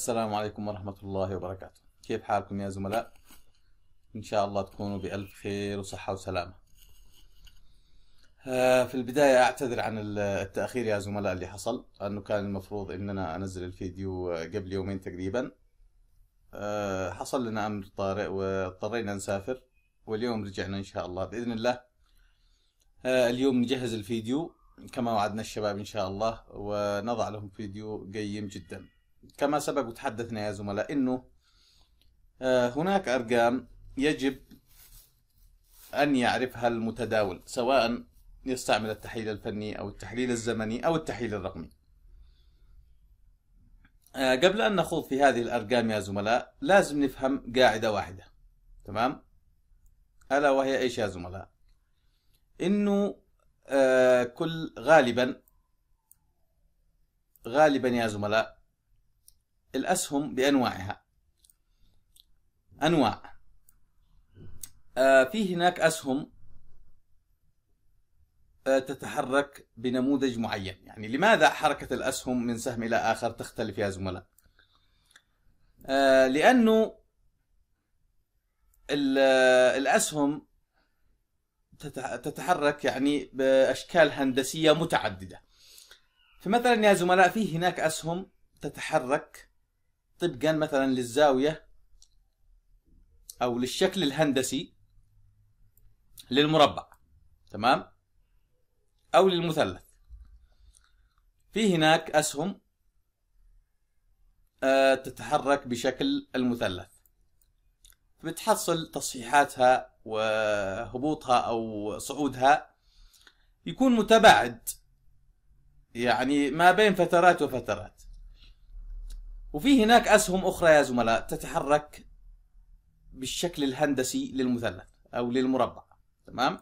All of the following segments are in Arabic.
السلام عليكم ورحمة الله وبركاته كيف حالكم يا زملاء؟ إن شاء الله تكونوا بألف خير وصحة وسلامة آه، في البداية أعتذر عن التأخير يا زملاء اللي حصل أنه كان المفروض أننا أنزل الفيديو قبل يومين تقريبا آه، حصل لنا أمر طارئ واضطرينا نسافر واليوم رجعنا إن شاء الله بإذن الله آه، اليوم نجهز الفيديو كما وعدنا الشباب إن شاء الله ونضع لهم فيديو قيم جداً كما سبق وتحدثنا يا زملاء انه آه، هناك ارقام يجب ان يعرفها المتداول سواء يستعمل التحليل الفني او التحليل الزمني او التحليل الرقمي آه، قبل ان نخوض في هذه الارقام يا زملاء لازم نفهم قاعده واحده تمام الا وهي ايش يا زملاء انه آه، كل غالبا غالبا يا زملاء الأسهم بأنواعها أنواع آه، في هناك أسهم آه، تتحرك بنموذج معين يعني لماذا حركة الأسهم من سهم إلى آخر تختلف يا زملاء آه، لأنه الأسهم تتحرك يعني بأشكال هندسية متعددة فمثلا يا زملاء في هناك أسهم تتحرك طبقا مثلا للزاوية أو للشكل الهندسي للمربع تمام أو للمثلث في هناك أسهم آه، تتحرك بشكل المثلث بتحصل تصحيحاتها وهبوطها أو صعودها يكون متباعد يعني ما بين فترات وفترات وفي هناك أسهم أخرى يا زملاء تتحرك بالشكل الهندسي للمثلث أو للمربع تمام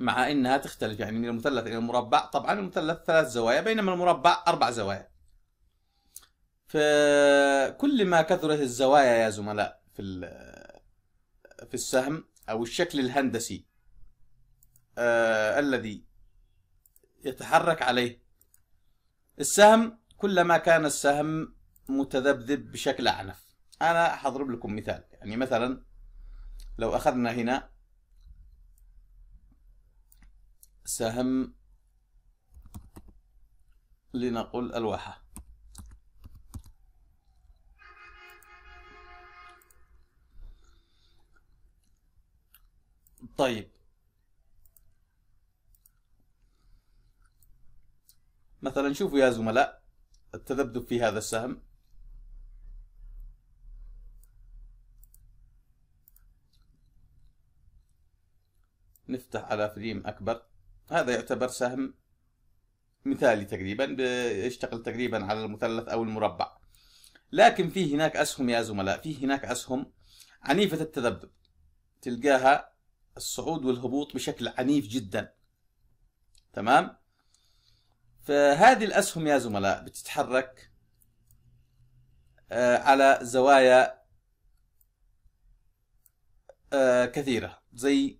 مع أنها تختلف يعني من المثلث إلى المربع طبعا المثلث ثلاث زوايا بينما المربع أربع زوايا فكل ما كثرت الزوايا يا زملاء في في السهم أو الشكل الهندسي آه الذي يتحرك عليه السهم كلما كان السهم متذبذب بشكل أعنف أنا حضرب لكم مثال يعني مثلا لو أخذنا هنا سهم لنقل ألواحة طيب مثلا شوفوا يا زملاء التذبذب في هذا السهم نفتح على فريم أكبر هذا يعتبر سهم مثالي تقريبا يشتغل تقريبا على المثلث أو المربع لكن في هناك أسهم يا زملاء في هناك أسهم عنيفة التذبذب تلقاها الصعود والهبوط بشكل عنيف جدا تمام فهذه الأسهم يا زملاء بتتحرك آه، على زوايا آه، كثيرة زي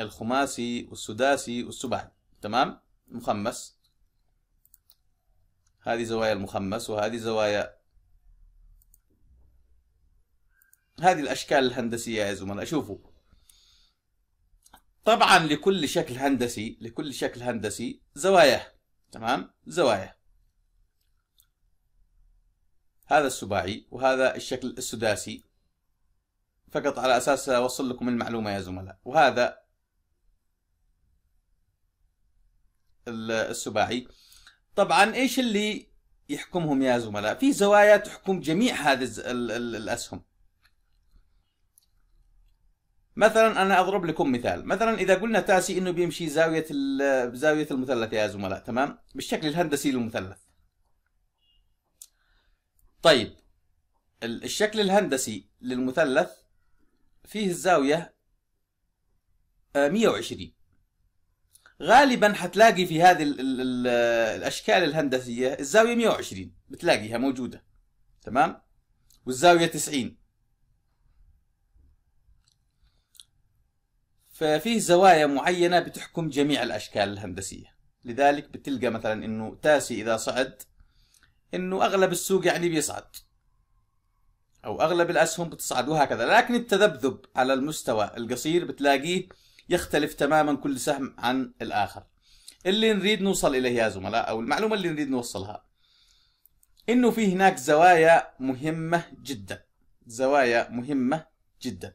الخماسي والسداسي والسبعي تمام مخمس هذه زوايا المخمس وهذه زوايا هذه الأشكال الهندسية يا زملاء شوفوا طبعا لكل شكل هندسي لكل شكل هندسي زواياه تمام زوايا هذا السباعي وهذا الشكل السداسي فقط على اساس اوصل لكم المعلومه يا زملاء وهذا السباعي طبعا ايش اللي يحكمهم يا زملاء في زوايا تحكم جميع هذه الاسهم مثلا انا اضرب لكم مثال مثلا اذا قلنا تاسي انه بيمشي زاويه زاويه المثلث يا زملاء تمام بالشكل الهندسي للمثلث طيب الشكل الهندسي للمثلث فيه الزاويه 120 آه، غالبا حتلاقي في هذه ال الـ الـ الاشكال الهندسيه الزاويه 120 بتلاقيها موجوده تمام والزاويه 90 ففيه زوايا معينة بتحكم جميع الأشكال الهندسية لذلك بتلقى مثلا انه تاسي اذا صعد انه اغلب السوق يعني بيصعد او اغلب الاسهم بتصعد وهكذا لكن التذبذب على المستوى القصير بتلاقيه يختلف تماما كل سهم عن الاخر اللي نريد نوصل اليه يا زملاء او المعلومه اللي نريد نوصلها انه في هناك زوايا مهمه جدا زوايا مهمه جدا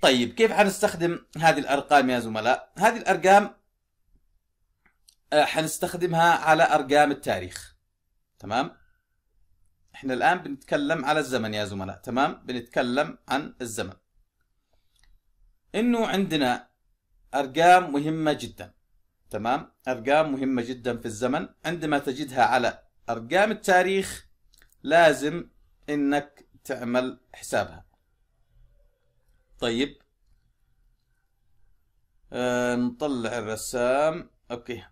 طيب كيف حنستخدم هذه الأرقام يا زملاء؟ هذه الأرقام آه، حنستخدمها على أرقام التاريخ تمام؟ احنا الآن بنتكلم على الزمن يا زملاء تمام؟ بنتكلم عن الزمن إنه عندنا أرقام مهمة جدا تمام؟ أرقام مهمة جدا في الزمن عندما تجدها على أرقام التاريخ لازم إنك تعمل حسابها طيب آه نطلع الرسام اوكي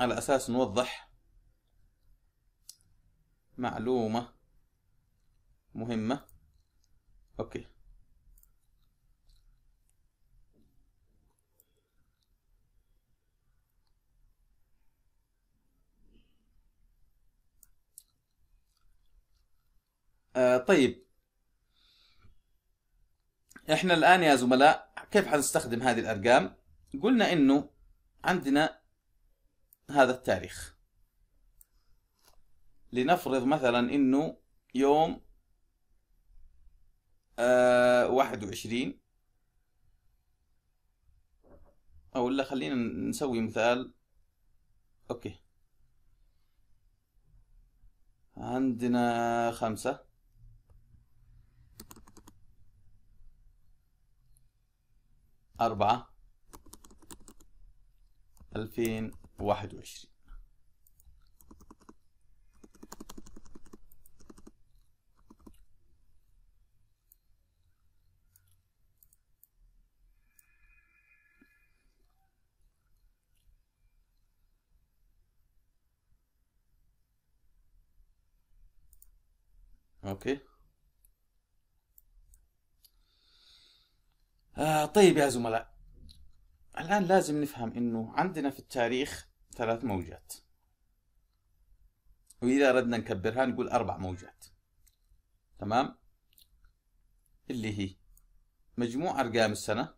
على اساس نوضح معلومة مهمة اوكي آه، طيب احنا الان يا زملاء كيف حنستخدم هذه الارقام قلنا انه عندنا هذا التاريخ لنفرض مثلا انه يوم آه، واحد وعشرين او لا خلينا نسوي مثال اوكي عندنا خمسة أربعة ألفين وواحد وعشرين اوكي آه طيب يا زملاء الآن لازم نفهم إنه عندنا في التاريخ ثلاث موجات وإذا أردنا نكبرها نقول أربع موجات تمام اللي هي مجموع أرقام السنة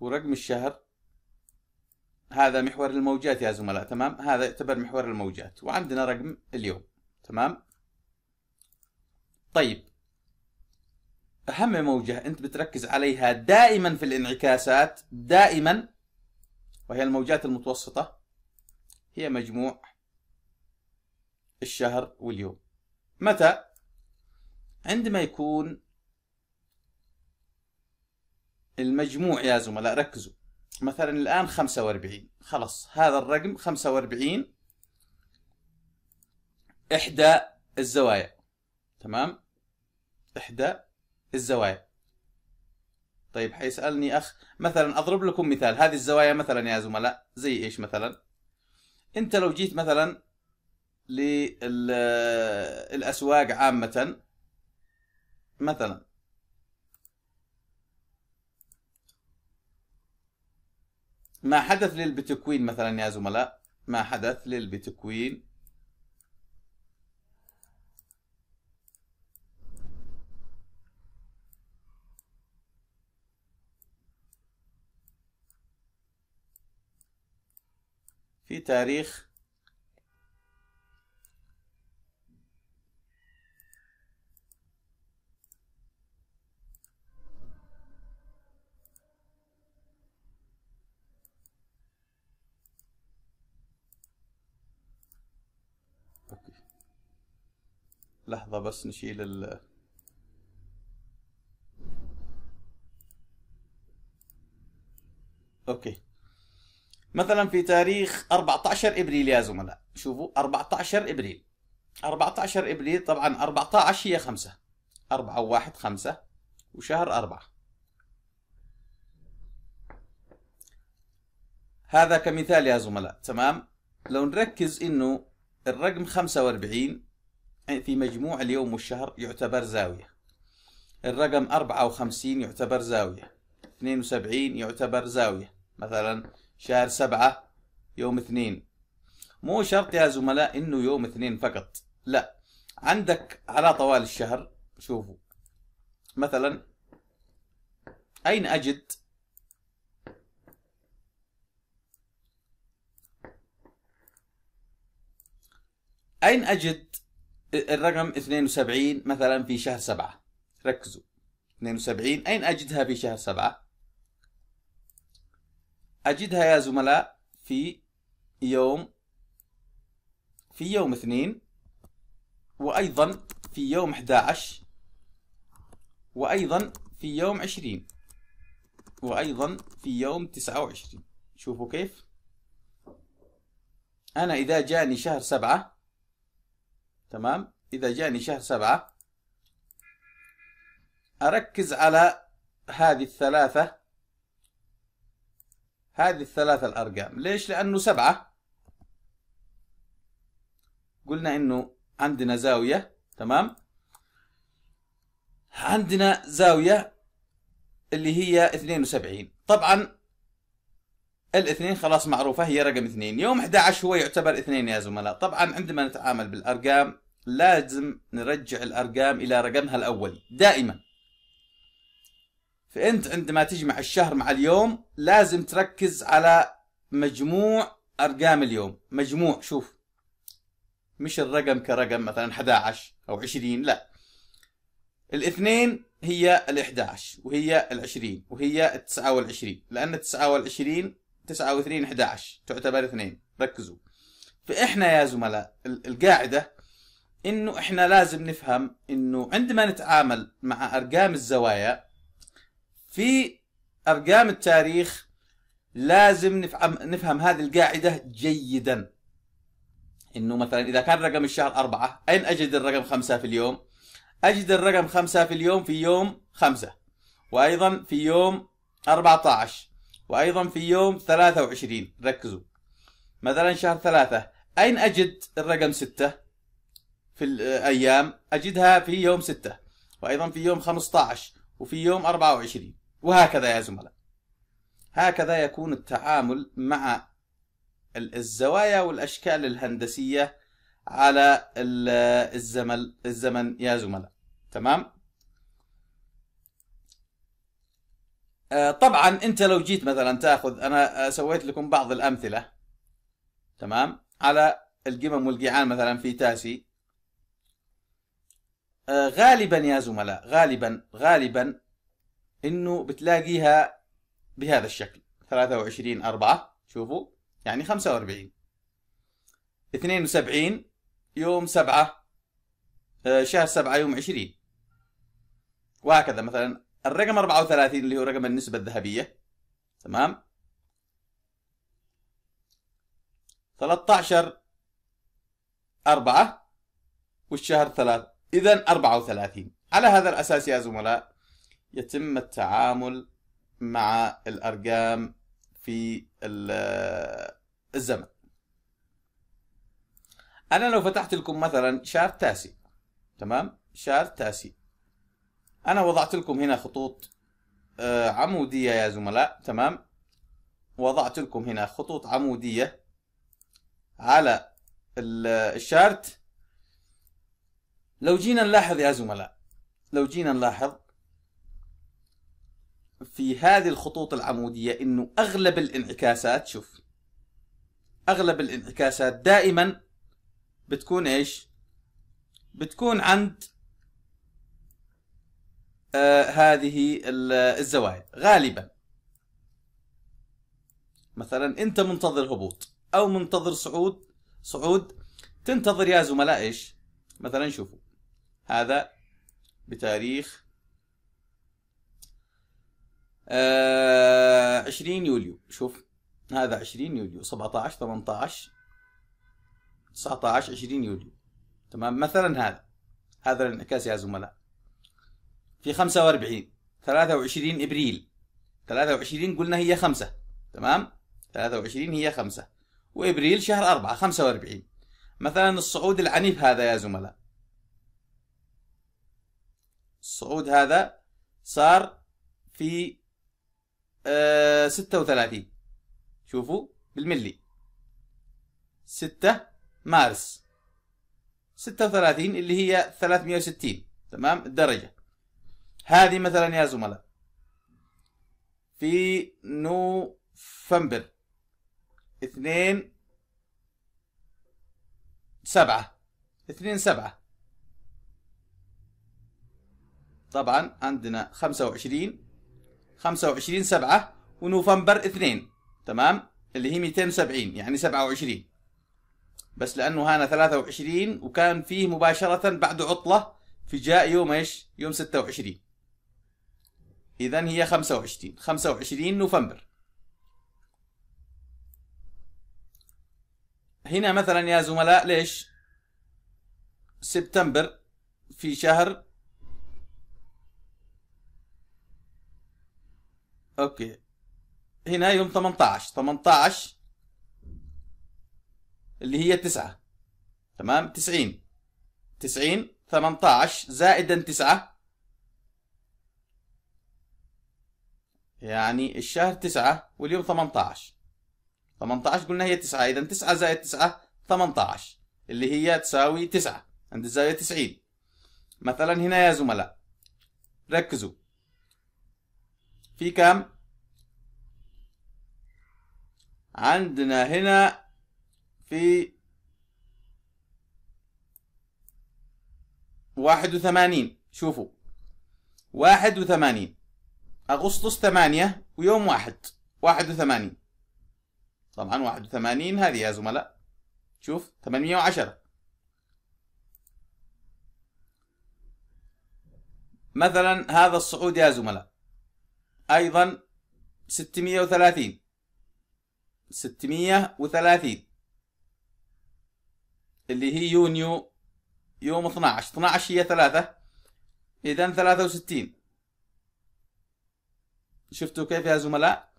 ورقم الشهر هذا محور الموجات يا زملاء تمام هذا يعتبر محور الموجات وعندنا رقم اليوم تمام طيب أهم موجة أنت بتركز عليها دائما في الانعكاسات دائما وهي الموجات المتوسطة هي مجموع الشهر واليوم متى؟ عندما يكون المجموع يا زملاء ركزوا مثلا الآن 45 خلاص هذا الرقم 45 إحدى الزوايا تمام إحدى الزوايا طيب حيسألني أخ مثلا أضرب لكم مثال هذه الزوايا مثلا يا زملاء زي إيش مثلا أنت لو جيت مثلا للأسواق عامة مثلا ما حدث للبيتكوين مثلا يا زملاء ما حدث للبيتكوين في تاريخ لحظة بس نشيل ال اوكي مثلا في تاريخ 14 ابريل يا زملاء شوفوا 14 ابريل 14 ابريل طبعا 14 هي 5 4 و1 5 وشهر 4 هذا كمثال يا زملاء تمام لو نركز انه الرقم 45 في مجموع اليوم والشهر يعتبر زاوية الرقم 54 يعتبر زاوية 72 يعتبر زاوية مثلا شهر سبعة يوم اثنين مو شرط يا زملاء انه يوم اثنين فقط لا عندك على طوال الشهر شوفوا مثلا اين اجد أين أجد الرقم 72 مثلا في شهر سبعة ركزوا 72 أين أجدها في شهر سبعة أجدها يا زملاء في يوم في يوم اثنين وأيضا في يوم 11 وأيضا في يوم 20 وأيضا في يوم 29 شوفوا كيف أنا إذا جاني شهر سبعة تمام إذا جاني شهر سبعة أركز على هذه الثلاثة هذه الثلاثة الأرقام ليش؟ لأنه سبعة قلنا إنه عندنا زاوية تمام عندنا زاوية اللي هي 72 طبعا الاثنين خلاص معروفة هي رقم اثنين يوم 11 هو يعتبر اثنين يا زملاء طبعا عندما نتعامل بالأرقام لازم نرجع الأرقام إلى رقمها الأول دائما فانت عندما تجمع الشهر مع اليوم لازم تركز على مجموع ارقام اليوم مجموع شوف مش الرقم كرقم مثلا 11 او 20 لا الاثنين هي ال11 وهي ال20 وهي ال29 لان 29 2 11 تعتبر اثنين ركزوا فاحنا يا زملاء القاعده انه احنا لازم نفهم انه عندما نتعامل مع ارقام الزوايا في أرقام التاريخ لازم نفهم, نفهم هذه القاعدة جيدا انه مثلا اذا كان رقم الشهر أربعة أين أجد الرقم خمسة في اليوم أجد الرقم خمسة في اليوم في يوم خمسة وأيضا في يوم 14 وأيضا في يوم 23 ركزوا مثلا شهر ثلاثة أين أجد الرقم ستة في الأيام أجدها في يوم ستة وأيضا في يوم 15 وفي يوم 24 وهكذا يا زملاء هكذا يكون التعامل مع الزوايا والأشكال الهندسية على الزمن الزمن يا زملاء تمام آه، طبعا انت لو جيت مثلا تاخذ انا سويت لكم بعض الامثله تمام على القمم والقيعان مثلا في تاسي آه، غالبا يا زملاء غالبا غالبا انه بتلاقيها بهذا الشكل 23 4 شوفوا يعني 45 72 يوم 7 آه، شهر 7 يوم 20 وهكذا مثلا الرقم 34 اللي هو رقم النسبة الذهبية تمام 13 4 والشهر 3 إذا 34 على هذا الأساس يا زملاء يتم التعامل مع الارقام في الزمن انا لو فتحت لكم مثلا شارت تاسي تمام شارت تاسي انا وضعت لكم هنا خطوط آه، عموديه يا زملاء تمام وضعت لكم هنا خطوط عموديه على الشارت لو جينا نلاحظ يا زملاء لو جينا نلاحظ في هذه الخطوط العمودية انه اغلب الانعكاسات شوف اغلب الانعكاسات دائما بتكون ايش بتكون عند آه هذه الزوايا غالبا مثلا انت منتظر هبوط او منتظر صعود صعود تنتظر يا زملاء ايش مثلا شوفوا هذا بتاريخ 20 آه، يوليو شوف هذا 20 يوليو 17 18 19 20 يوليو تمام مثلا هذا هذا الانعكاس يا زملاء في 45 23 ابريل 23 قلنا هي 5 تمام 23 هي 5 وابريل شهر 4 45 مثلا الصعود العنيف هذا يا زملاء الصعود هذا صار في آه، ستة 36 شوفوا بالملي 6 مارس 36 اللي هي 360 تمام الدرجة هذه مثلا يا زملاء في نوفمبر 2 سبعة 2 سبعة طبعا عندنا 25 25 7 ونوفمبر 2 تمام اللي هي 270 يعني 27 بس لانه هانا 23 وكان فيه مباشره بعد عطله في جاء يوم ايش؟ يوم 26 اذا هي 25 25 نوفمبر هنا مثلا يا زملاء ليش؟ سبتمبر في شهر اوكي هنا يوم 18 18 اللي هي 9 تمام 90 90 18 زائدا 9 يعني الشهر 9 واليوم 18 18 قلنا هي 9 اذا 9 زائد 9 18 اللي هي تساوي 9 عند الزاوية 90 مثلا هنا يا زملاء ركزوا في كم عندنا هنا في واحد وثمانين شوفوا واحد وثمانين أغسطس ثمانية ويوم واحد واحد وثمانين طبعا واحد وثمانين هذه يا زملاء شوف ثمانمية وعشرة مثلا هذا الصعود يا زملاء أيضا 630 630 اللي هي يونيو يوم 12 12 هي 3 إذا 63 شفتوا كيف يا زملاء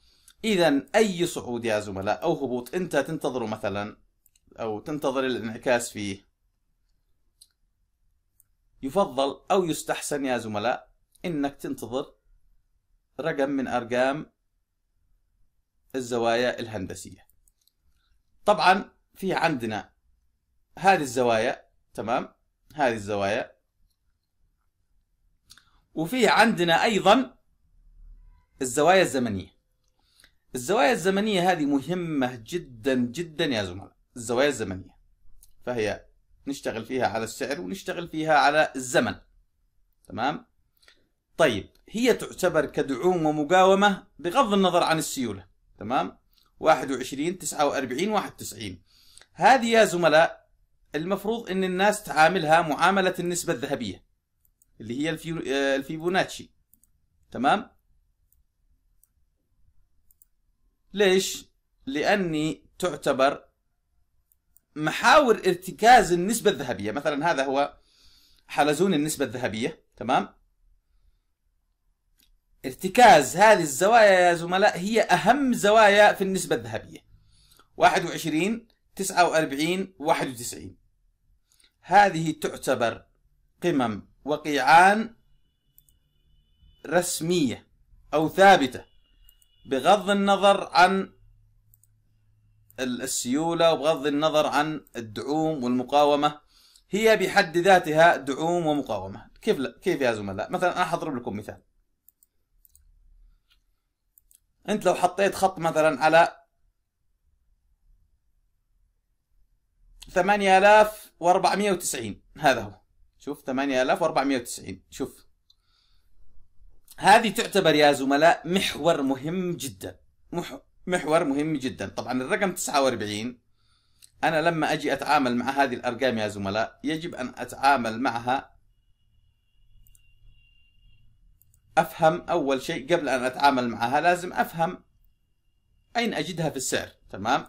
إذا أي صعود يا زملاء أو هبوط أنت تنتظره مثلا أو تنتظر الانعكاس فيه يفضل أو يستحسن يا زملاء أنك تنتظر رقم من أرقام الزوايا الهندسية طبعا في عندنا هذه الزوايا تمام هذه الزوايا وفي عندنا أيضا الزوايا الزمنية الزوايا الزمنية هذه مهمة جدا جدا يا زملاء الزوايا الزمنية فهي نشتغل فيها على السعر ونشتغل فيها على الزمن تمام طيب هي تعتبر كدعوم ومقاومة بغض النظر عن السيولة تمام 21 49 91 هذه يا زملاء المفروض ان الناس تعاملها معاملة النسبة الذهبية اللي هي آه، الفيبوناتشي تمام ليش لاني تعتبر محاور ارتكاز النسبة الذهبية مثلا هذا هو حلزون النسبة الذهبية تمام ارتكاز هذه الزوايا يا زملاء هي أهم زوايا في النسبة الذهبية 21 49 91 هذه تعتبر قمم وقيعان رسمية أو ثابتة بغض النظر عن السيولة وبغض النظر عن الدعوم والمقاومة هي بحد ذاتها دعوم ومقاومة كيف لا؟ كيف يا زملاء مثلا أنا حضرب لكم مثال انت لو حطيت خط مثلا على 8490 هذا هو شوف 8490 شوف هذه تعتبر يا زملاء محور مهم جدا محور مهم جدا طبعا الرقم 49 أنا لما أجي أتعامل مع هذه الأرقام يا زملاء يجب أن أتعامل معها افهم اول شيء قبل ان اتعامل معها لازم افهم اين اجدها في السعر تمام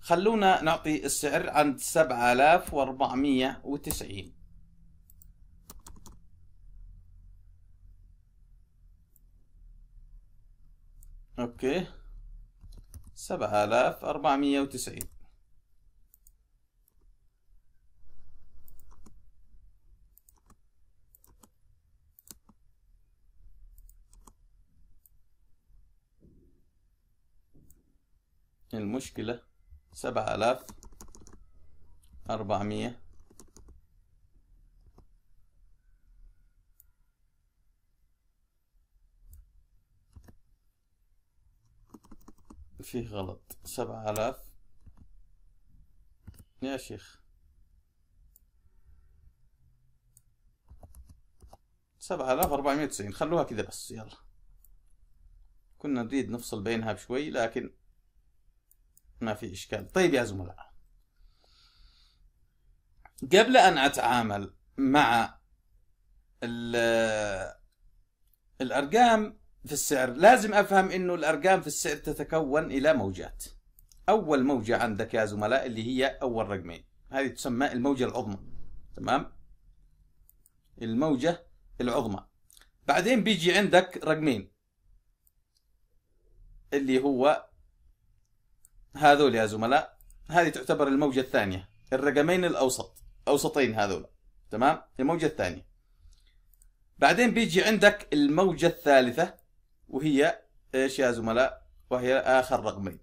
خلونا نعطي السعر عند 7490 اوكي 7490 المشكلة سبعة آلاف أربعمية فيه غلط سبعة آلاف يا شيخ سبعة آلاف أربعمية وتسعين خلوها كذا بس يلا كنا نريد نفصل بينها بشوي لكن ما في إشكال طيب يا زملاء قبل أن أتعامل مع الأرقام في السعر لازم أفهم أنه الأرقام في السعر تتكون إلى موجات أول موجة عندك يا زملاء اللي هي أول رقمين هذه تسمى الموجة العظمى تمام الموجة العظمى بعدين بيجي عندك رقمين اللي هو هذول يا زملاء هذه تعتبر الموجة الثانية الرقمين الأوسط أوسطين هذول تمام الموجة الثانية بعدين بيجي عندك الموجة الثالثة وهي ايش يا زملاء وهي آخر رقمين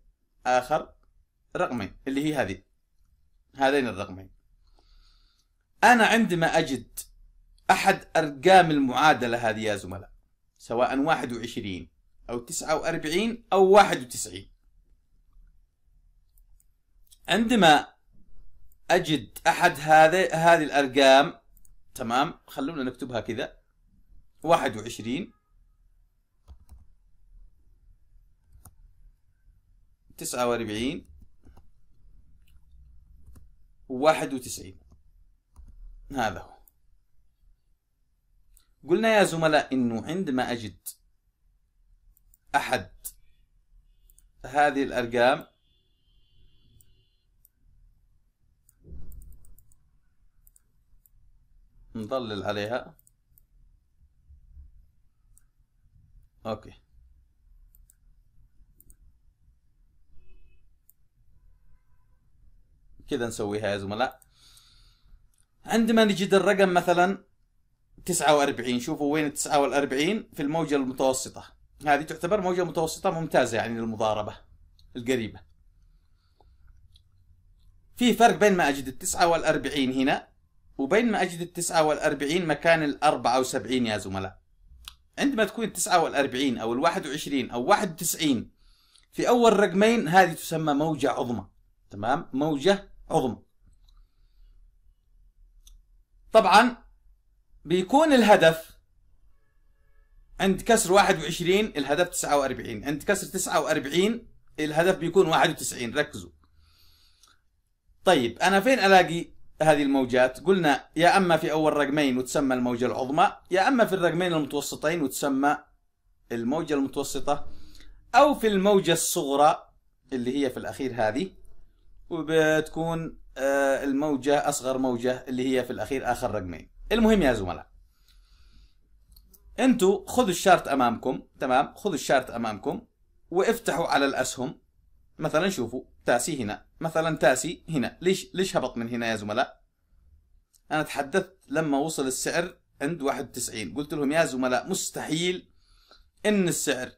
آخر رقمين اللي هي هذه هذين الرقمين أنا عندما أجد أحد أرقام المعادلة هذه يا زملاء سواء 21 أو 49 أو 91 عندما اجد احد هذه هذه الارقام تمام خلونا نكتبها كذا 21 49 91 هذا هو قلنا يا زملاء انه عندما اجد احد هذه الارقام نضلل عليها اوكي كذا نسويها يا زملاء عندما نجد الرقم مثلا 49 شوفوا وين 49 في الموجة المتوسطة هذه تعتبر موجة متوسطة ممتازة يعني للمضاربة القريبة في فرق بين ما أجد التسعة والأربعين هنا وبين ما أجد ال 49 مكان ال 74 يا زملاء عندما تكون ال 49 أو ال 21 أو 91 في أول رقمين هذه تسمى موجة عظمى تمام موجة عظمى طبعا بيكون الهدف عند كسر 21 الهدف 49 عند كسر 49 الهدف بيكون 91 ركزوا طيب انا فين الاقي هذه الموجات قلنا يا اما في اول رقمين وتسمى الموجه العظمى يا اما في الرقمين المتوسطين وتسمى الموجه المتوسطه او في الموجه الصغرى اللي هي في الاخير هذه وبتكون آه، الموجه اصغر موجه اللي هي في الاخير اخر رقمين المهم يا زملاء انتوا خذوا الشارت امامكم تمام خذوا الشارت امامكم وافتحوا على الاسهم مثلا شوفوا تاسي هنا مثلا تاسي هنا ليش ليش هبط من هنا يا زملاء انا تحدثت لما وصل السعر عند 91 قلت لهم يا زملاء مستحيل ان السعر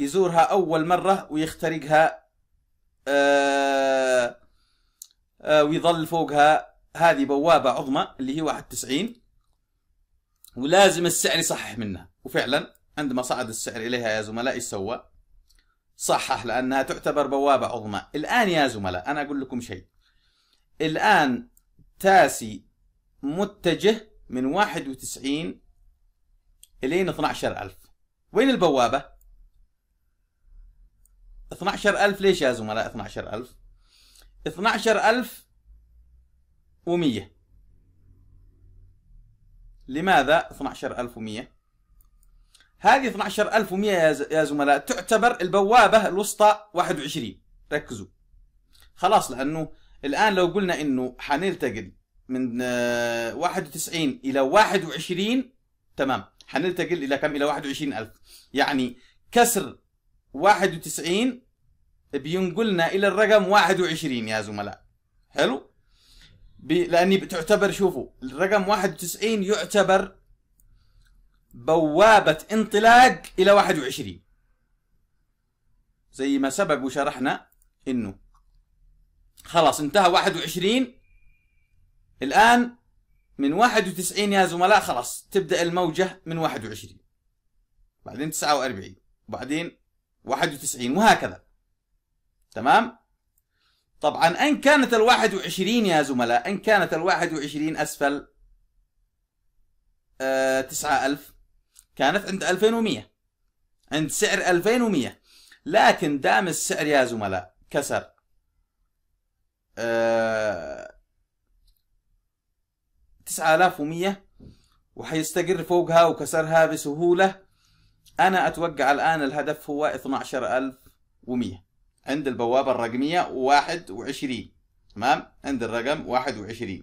يزورها اول مره ويخترقها آه آه ويظل فوقها هذه بوابه عظمى اللي هي 91 ولازم السعر يصحح منها وفعلا عندما صعد السعر اليها يا زملائي سوى صحح لأنها تعتبر بوابة عظمى الآن يا زملاء أنا أقول لكم شيء الآن تاسي متجه من 91 إلين 12000 وين البوابة؟ 12000 ليش يا زملاء 12000 12000 و100 لماذا 12100 هذه 12100 يا زملاء تعتبر البوابة الوسطى 21 ركزوا خلاص لأنه الآن لو قلنا أنه حنلتقل من 91 آه، إلى 21 تمام حنلتقل إلى كم إلى 21000 يعني كسر 91 بينقلنا إلى الرقم 21 يا زملاء حلو لأني بتعتبر شوفوا الرقم 91 يعتبر بوابة انطلاق إلى 21 زي ما سبق وشرحنا إنه خلاص انتهى 21 الآن من 91 يا زملاء خلاص تبدأ الموجة من 21 بعدين 49 وبعدين 91 وهكذا تمام طبعا ان كانت ال 21 يا زملاء ان كانت ال 21 اسفل آه 9000 كانت عند 2100 عند سعر 2100 لكن دام السعر يا زملاء كسر آه 9100 وحيستقر فوقها وكسرها بسهولة أنا أتوقع الآن الهدف هو 12100 عند البوابة الرقمية 21 تمام عند الرقم 21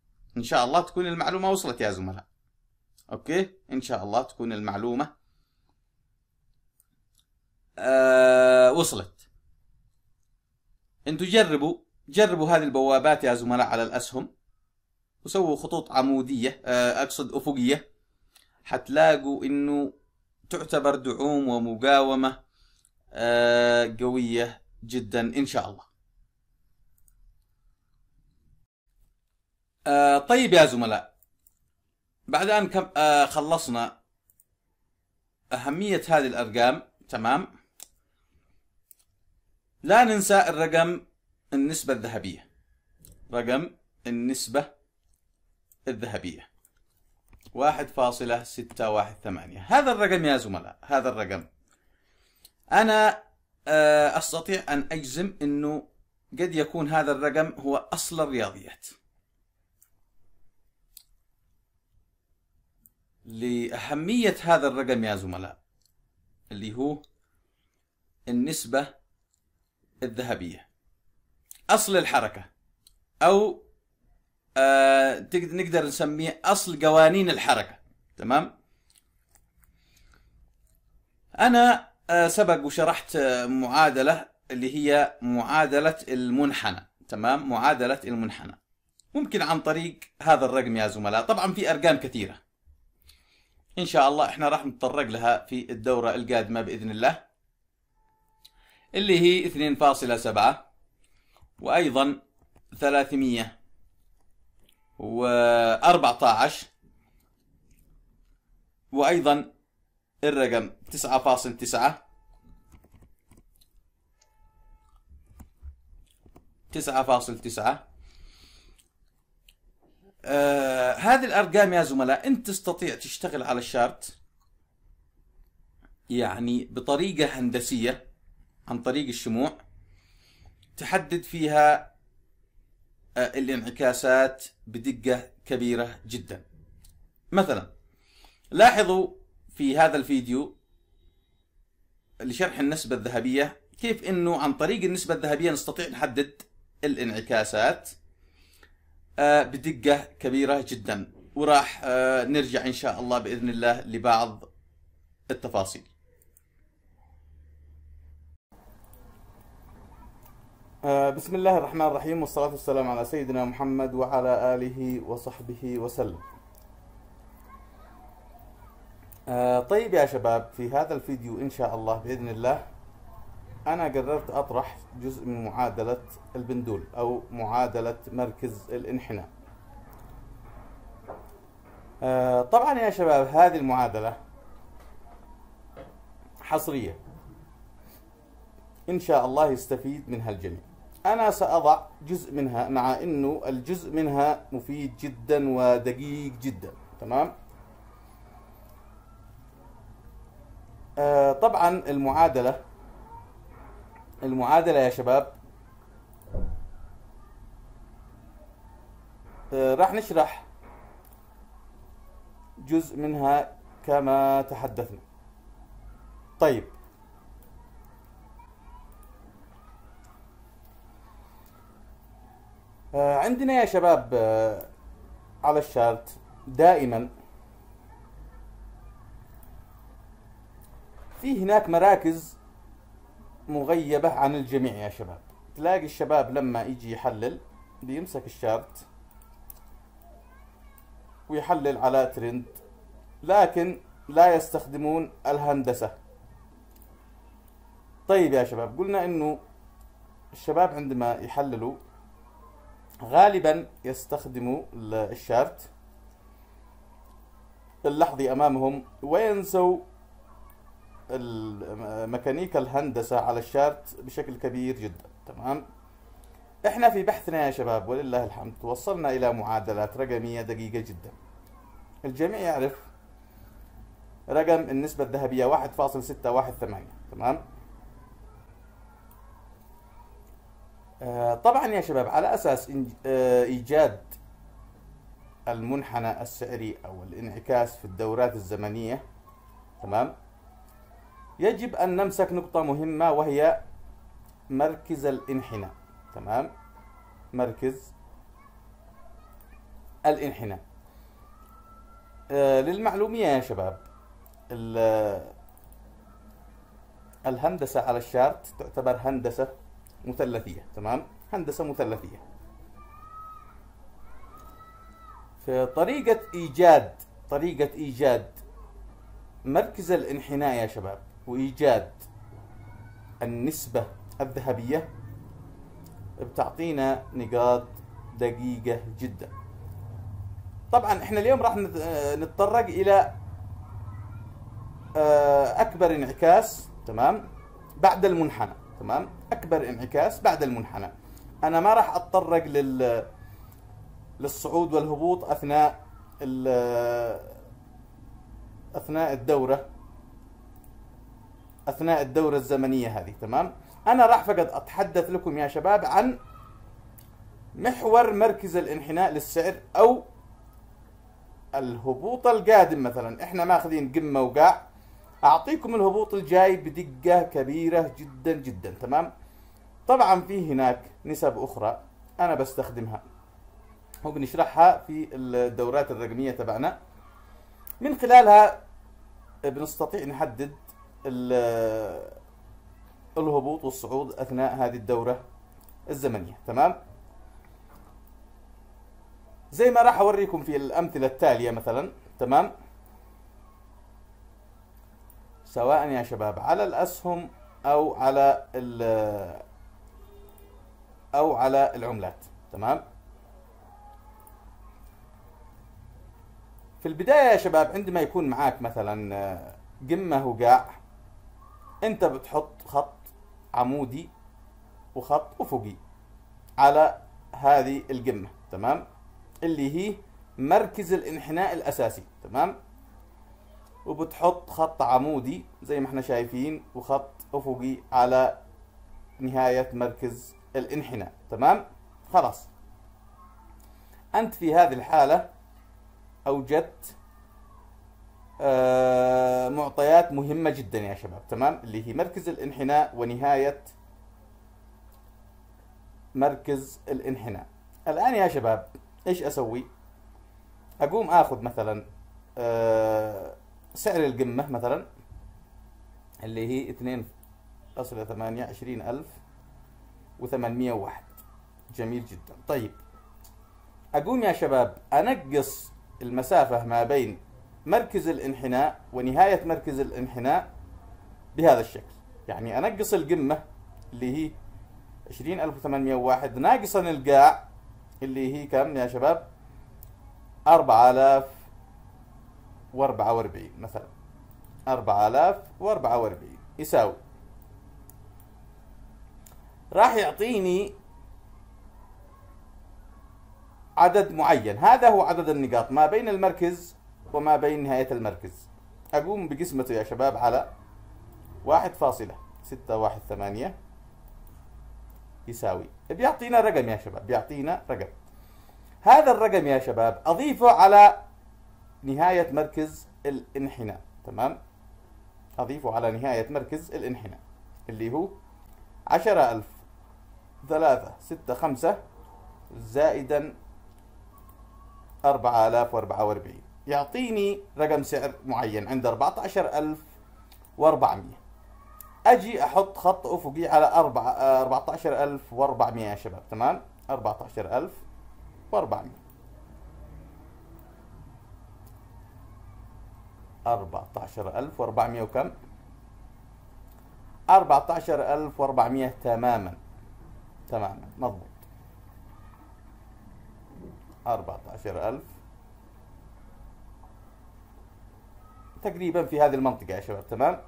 ان شاء الله تكون المعلومه وصلت يا زملاء اوكي ان شاء الله تكون المعلومه آه وصلت انتوا جربوا جربوا هذه البوابات يا زملاء على الاسهم وسووا خطوط عموديه آه اقصد افقيه حتلاقوا انه تعتبر دعوم ومقاومه آه قويه جدا ان شاء الله آه، طيب يا زملاء بعد أن كم آه خلصنا أهمية هذه الأرقام تمام لا ننسى الرقم النسبة الذهبية رقم النسبة الذهبية واحد فاصلة ستة واحد ثمانية هذا الرقم يا زملاء هذا الرقم أنا آه، أستطيع أن أجزم أنه قد يكون هذا الرقم هو أصل الرياضيات لأهمية هذا الرقم يا زملاء اللي هو النسبة الذهبية أصل الحركة أو آه نقدر نسميه أصل قوانين الحركة تمام أنا آه سبق وشرحت آه، معادلة اللي هي معادلة المنحنى تمام معادلة المنحنى ممكن عن طريق هذا الرقم يا زملاء طبعا في أرقام كثيرة ان شاء الله احنا راح نتطرق لها في الدورة القادمة باذن الله اللي هي 2.7 وايضا 300 و14 وايضا الرقم 9.9 9.9 آه هذه الارقام يا زملاء انت تستطيع تشتغل على الشارت يعني بطريقه هندسيه عن طريق الشموع تحدد فيها آه الانعكاسات بدقه كبيره جدا مثلا لاحظوا في هذا الفيديو لشرح النسبه الذهبيه كيف انه عن طريق النسبه الذهبيه نستطيع نحدد الانعكاسات آه، بدقة كبيرة جدا وراح آه، نرجع إن شاء الله بإذن الله لبعض التفاصيل آه، بسم الله الرحمن الرحيم والصلاة والسلام على سيدنا محمد وعلى آله وصحبه وسلم طيب يا شباب في هذا الفيديو إن شاء الله بإذن الله أنا قررت أطرح جزء من معادلة البندول أو معادلة مركز الانحناء آه، طبعا يا شباب هذه المعادلة حصرية إن شاء الله يستفيد منها الجميع أنا سأضع جزء منها مع أنه الجزء منها مفيد جدا ودقيق جدا تمام آه، طبعا المعادلة المعادلة يا شباب آه، راح نشرح جزء منها كما تحدثنا طيب آه، عندنا يا شباب آه، على الشارت دائما في هناك مراكز مغيبة عن الجميع يا شباب تلاقي الشباب لما يجي يحلل بيمسك الشارت ويحلل على ترند لكن لا يستخدمون الهندسة طيب يا شباب قلنا انه الشباب عندما يحللوا غالبا يستخدموا الشارت اللحظي امامهم وينسوا الميكانيكا الهندسه على الشارت بشكل كبير جدا تمام احنا في بحثنا يا شباب ولله الحمد توصلنا الى معادلات رقميه دقيقه جدا الجميع يعرف رقم النسبه الذهبيه 1.618 تمام آه، طبعا يا شباب على اساس آه، ايجاد المنحنى السعري او الانعكاس في الدورات الزمنيه تمام يجب أن نمسك نقطة مهمة وهي مركز الانحناء تمام مركز الانحناء آه للمعلومية يا شباب الهندسة على الشارت تعتبر هندسة مثلثية تمام هندسة مثلثية فطريقة إيجاد طريقة إيجاد مركز الانحناء يا شباب وإيجاد النسبة الذهبية بتعطينا نقاط دقيقة جدا طبعا احنا اليوم راح نتطرق الى آه، اكبر انعكاس تمام بعد المنحنى تمام اكبر انعكاس بعد المنحنى انا ما راح اتطرق لل للصعود والهبوط اثناء اثناء الدوره اثناء الدوره الزمنيه هذه تمام انا راح فقط اتحدث لكم يا شباب عن محور مركز الانحناء للسعر او الهبوط القادم مثلا احنا ماخذين قمه وقاع اعطيكم الهبوط الجاي بدقه كبيره جدا جدا تمام طبعا في هناك نسب اخرى انا بستخدمها وبنشرحها في الدورات الرقميه تبعنا من خلالها بنستطيع نحدد الهبوط والصعود اثناء هذه الدوره الزمنيه تمام زي ما راح اوريكم في الامثله التاليه مثلا تمام سواء يا شباب على الاسهم او على ال او على العملات تمام في البدايه يا شباب عندما يكون معاك مثلا آه، قمه وقاع انت بتحط خط عمودي وخط افقي على هذه القمه تمام اللي هي مركز الانحناء الاساسي تمام وبتحط خط عمودي زي ما احنا شايفين وخط افقي على نهايه مركز الانحناء تمام خلاص انت في هذه الحاله اوجدت آه، معطيات مهمة جدا يا شباب تمام اللي هي مركز الانحناء ونهاية مركز الانحناء الآن يا شباب إيش أسوي أقوم أخذ مثلا آه، سعر القمة مثلا اللي هي اثنين أصل ثمانية عشرين ألف وثمانمية واحد جميل جدا طيب أقوم يا شباب أنقص المسافة ما بين مركز الانحناء ونهاية مركز الانحناء بهذا الشكل يعني أنقص القمة اللي هي 20801 ناقصا القاع اللي هي كم يا شباب 4044 مثلا 4044 يساوي راح يعطيني عدد معين هذا هو عدد النقاط ما بين المركز وما بين نهاية المركز أقوم بقسمته يا شباب على واحد فاصلة ستة واحد ثمانية يساوي بيعطينا رقم يا شباب بيعطينا رقم هذا الرقم يا شباب أضيفه على نهاية مركز الانحناء تمام أضيفه على نهاية مركز الانحناء اللي هو عشرة ألف ثلاثة ستة خمسة زائدا أربعة آلاف وأربعة وأربعين يعطيني رقم سعر معين عند 14400 اجي احط خط افقي على 4 14400 يا شباب تمام 14400 14400 وكم 14400 تماما تماما مضبوط 14000 تقريبا في هذه المنطقة يا شباب تمام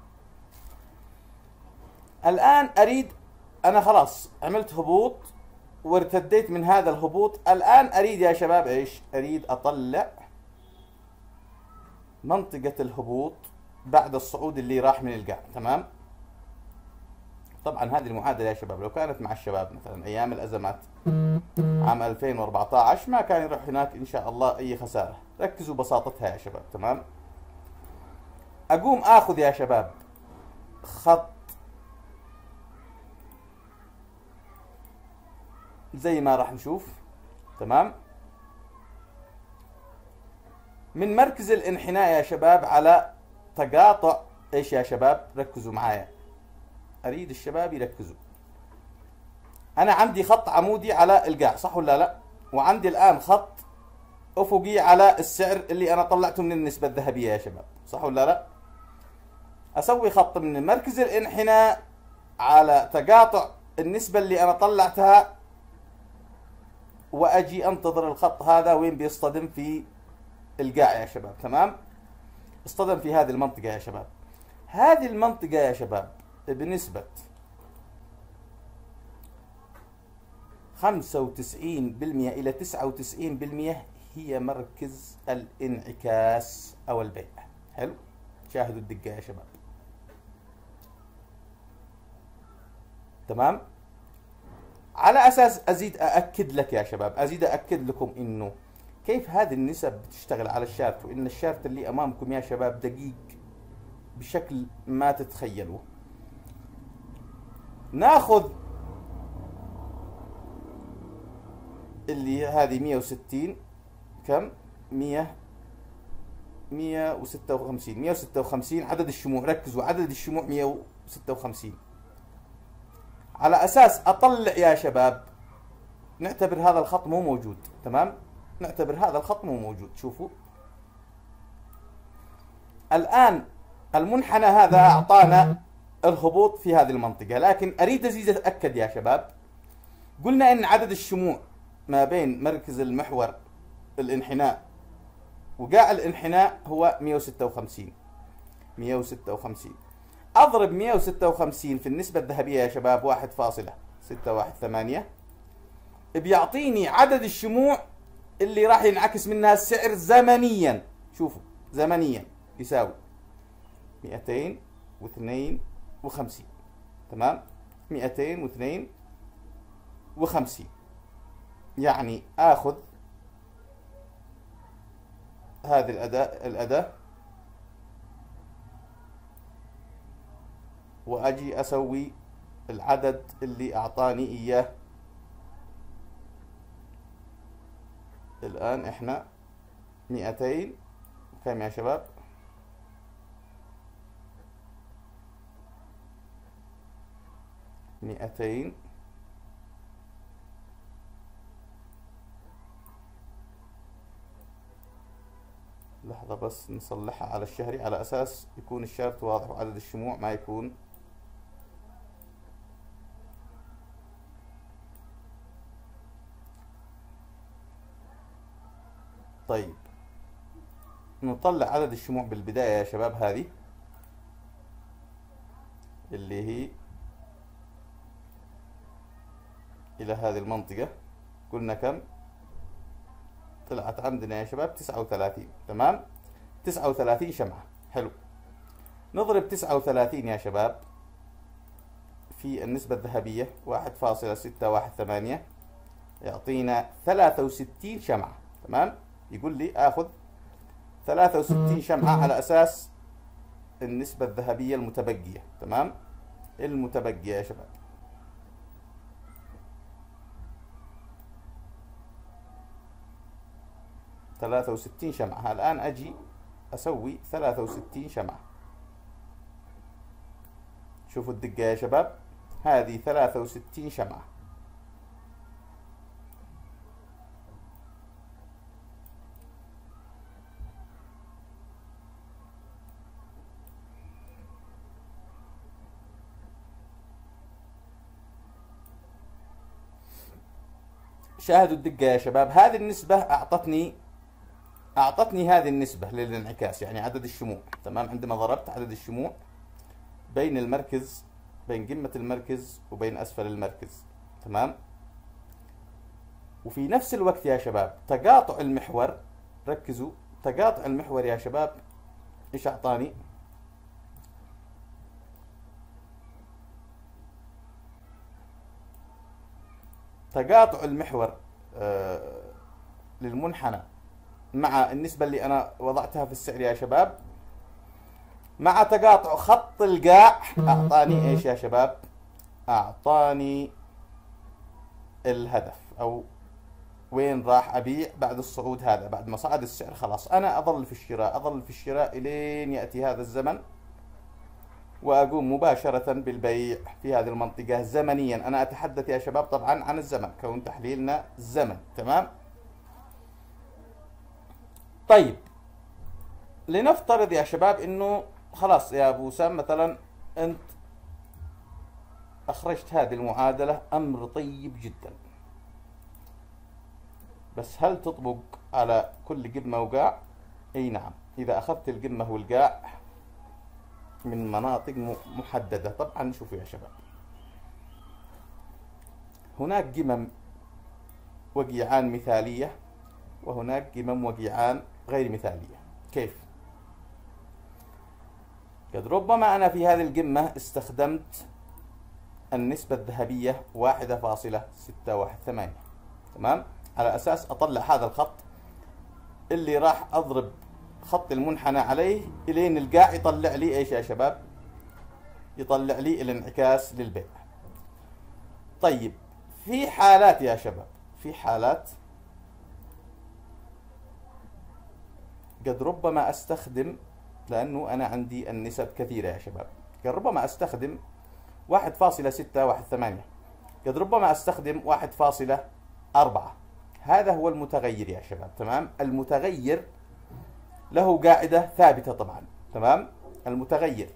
الآن أريد أنا خلاص عملت هبوط وارتديت من هذا الهبوط الآن أريد يا شباب إيش أريد أطلع منطقة الهبوط بعد الصعود اللي راح من القاع تمام طبعا هذه المعادله يا شباب لو كانت مع الشباب مثلا ايام الازمات عام 2014 ما كان يروح هناك ان شاء الله اي خساره ركزوا بساطتها يا شباب تمام اقوم اخذ يا شباب خط زي ما راح نشوف تمام من مركز الانحناء يا شباب على تقاطع ايش يا شباب ركزوا معايا اريد الشباب يركزوا انا عندي خط عمودي على القاع صح ولا لا وعندي الان خط افقي على السعر اللي انا طلعته من النسبه الذهبيه يا شباب صح ولا لا اسوي خط من مركز الانحناء على تقاطع النسبة اللي انا طلعتها واجي انتظر الخط هذا وين بيصطدم في القاع يا شباب تمام اصطدم في هذه المنطقة يا شباب هذه المنطقة يا شباب بنسبة 95% إلى 99% هي مركز الانعكاس أو البيع حلو شاهدوا الدقة يا شباب تمام على اساس ازيد ااكد لك يا شباب ازيد ااكد لكم انه كيف هذه النسب بتشتغل على الشارت وان الشارت اللي امامكم يا شباب دقيق بشكل ما تتخيلوه ناخذ اللي هذه 160 كم 100 156 156 عدد الشموع ركزوا عدد الشموع 156 على اساس اطلع يا شباب نعتبر هذا الخط مو موجود تمام نعتبر هذا الخط مو موجود شوفوا الان المنحنى هذا اعطانا الهبوط في هذه المنطقه لكن اريد ازيد اتاكد يا شباب قلنا ان عدد الشموع ما بين مركز المحور الانحناء وقاع الانحناء هو 156 156 اضرب 156 في النسبة الذهبية يا شباب 1.618 بيعطيني عدد الشموع اللي راح ينعكس منها السعر زمنيا شوفوا زمنيا يساوي 252 تمام 252 يعني اخذ هذه الاداة الاداة واجي اسوي العدد اللي اعطاني اياه الان احنا مئتين كم يا شباب مئتين لحظة بس نصلحها على الشهري على أساس يكون الشرط واضح وعدد الشموع ما يكون طيب نطلع عدد الشموع بالبداية يا شباب هذه اللي هي إلى هذه المنطقة قلنا كم طلعت عندنا يا شباب تسعة وثلاثين تمام تسعة وثلاثين شمعة حلو نضرب تسعة وثلاثين يا شباب في النسبة الذهبية واحد فاصلة ستة واحد ثمانية يعطينا ثلاثة وستين شمعة تمام يقول لي اخذ 63 شمعه على اساس النسبه الذهبيه المتبقيه تمام المتبقيه يا شباب ثلاثة وستين شمعة الآن أجي أسوي ثلاثة وستين شمعة شوفوا الدقة يا شباب هذه ثلاثة وستين شمعة شاهدوا الدقة يا شباب هذه النسبة أعطتني أعطتني هذه النسبة للانعكاس يعني عدد الشموع تمام عندما ضربت عدد الشموع بين المركز بين قمة المركز وبين أسفل المركز تمام وفي نفس الوقت يا شباب تقاطع المحور ركزوا تقاطع المحور يا شباب ايش اعطاني تقاطع المحور آه، للمنحنى مع النسبة اللي أنا وضعتها في السعر يا شباب مع تقاطع خط القاع أعطاني إيش يا شباب أعطاني الهدف أو وين راح أبيع بعد الصعود هذا بعد ما صعد السعر خلاص أنا أظل في الشراء أظل في الشراء إلين يأتي هذا الزمن واقوم مباشره بالبيع في هذه المنطقه زمنيا انا اتحدث يا شباب طبعا عن الزمن كون تحليلنا زمن تمام طيب لنفترض يا شباب انه خلاص يا ابو سام مثلا انت اخرجت هذه المعادله امر طيب جدا بس هل تطبق على كل قمه وقاع اي نعم اذا اخذت القمه والقاع من مناطق محددة طبعا شوفوا يا شباب هناك قمم وقيعان مثالية وهناك قمم وقيعان غير مثالية كيف؟ قد ربما أنا في هذه القمة استخدمت النسبة الذهبية 1.618 تمام؟ على أساس أطلع هذا الخط اللي راح أضرب خط المنحنى عليه الين القاع يطلع لي ايش يا شباب يطلع لي الانعكاس للبيع طيب في حالات يا شباب في حالات قد ربما استخدم لانه انا عندي النسب كثيره يا شباب قد ربما استخدم 1.6 1.8 قد ربما استخدم 1.4 هذا هو المتغير يا شباب تمام المتغير له قاعدة ثابتة طبعا تمام المتغير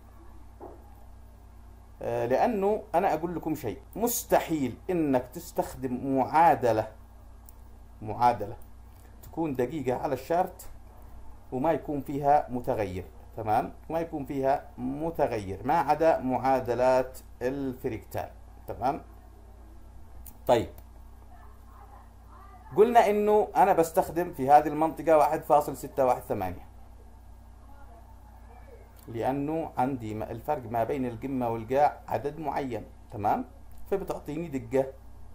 آه، لأنه أنا أقول لكم شيء مستحيل إنك تستخدم معادلة معادلة تكون دقيقة على الشارت وما يكون فيها متغير تمام ما يكون فيها متغير ما عدا معادلات الفريكتال تمام طيب قلنا انه انا بستخدم في هذه المنطقة 1.618 لانه عندي الفرق ما بين القمة والقاع عدد معين تمام فبتعطيني دقة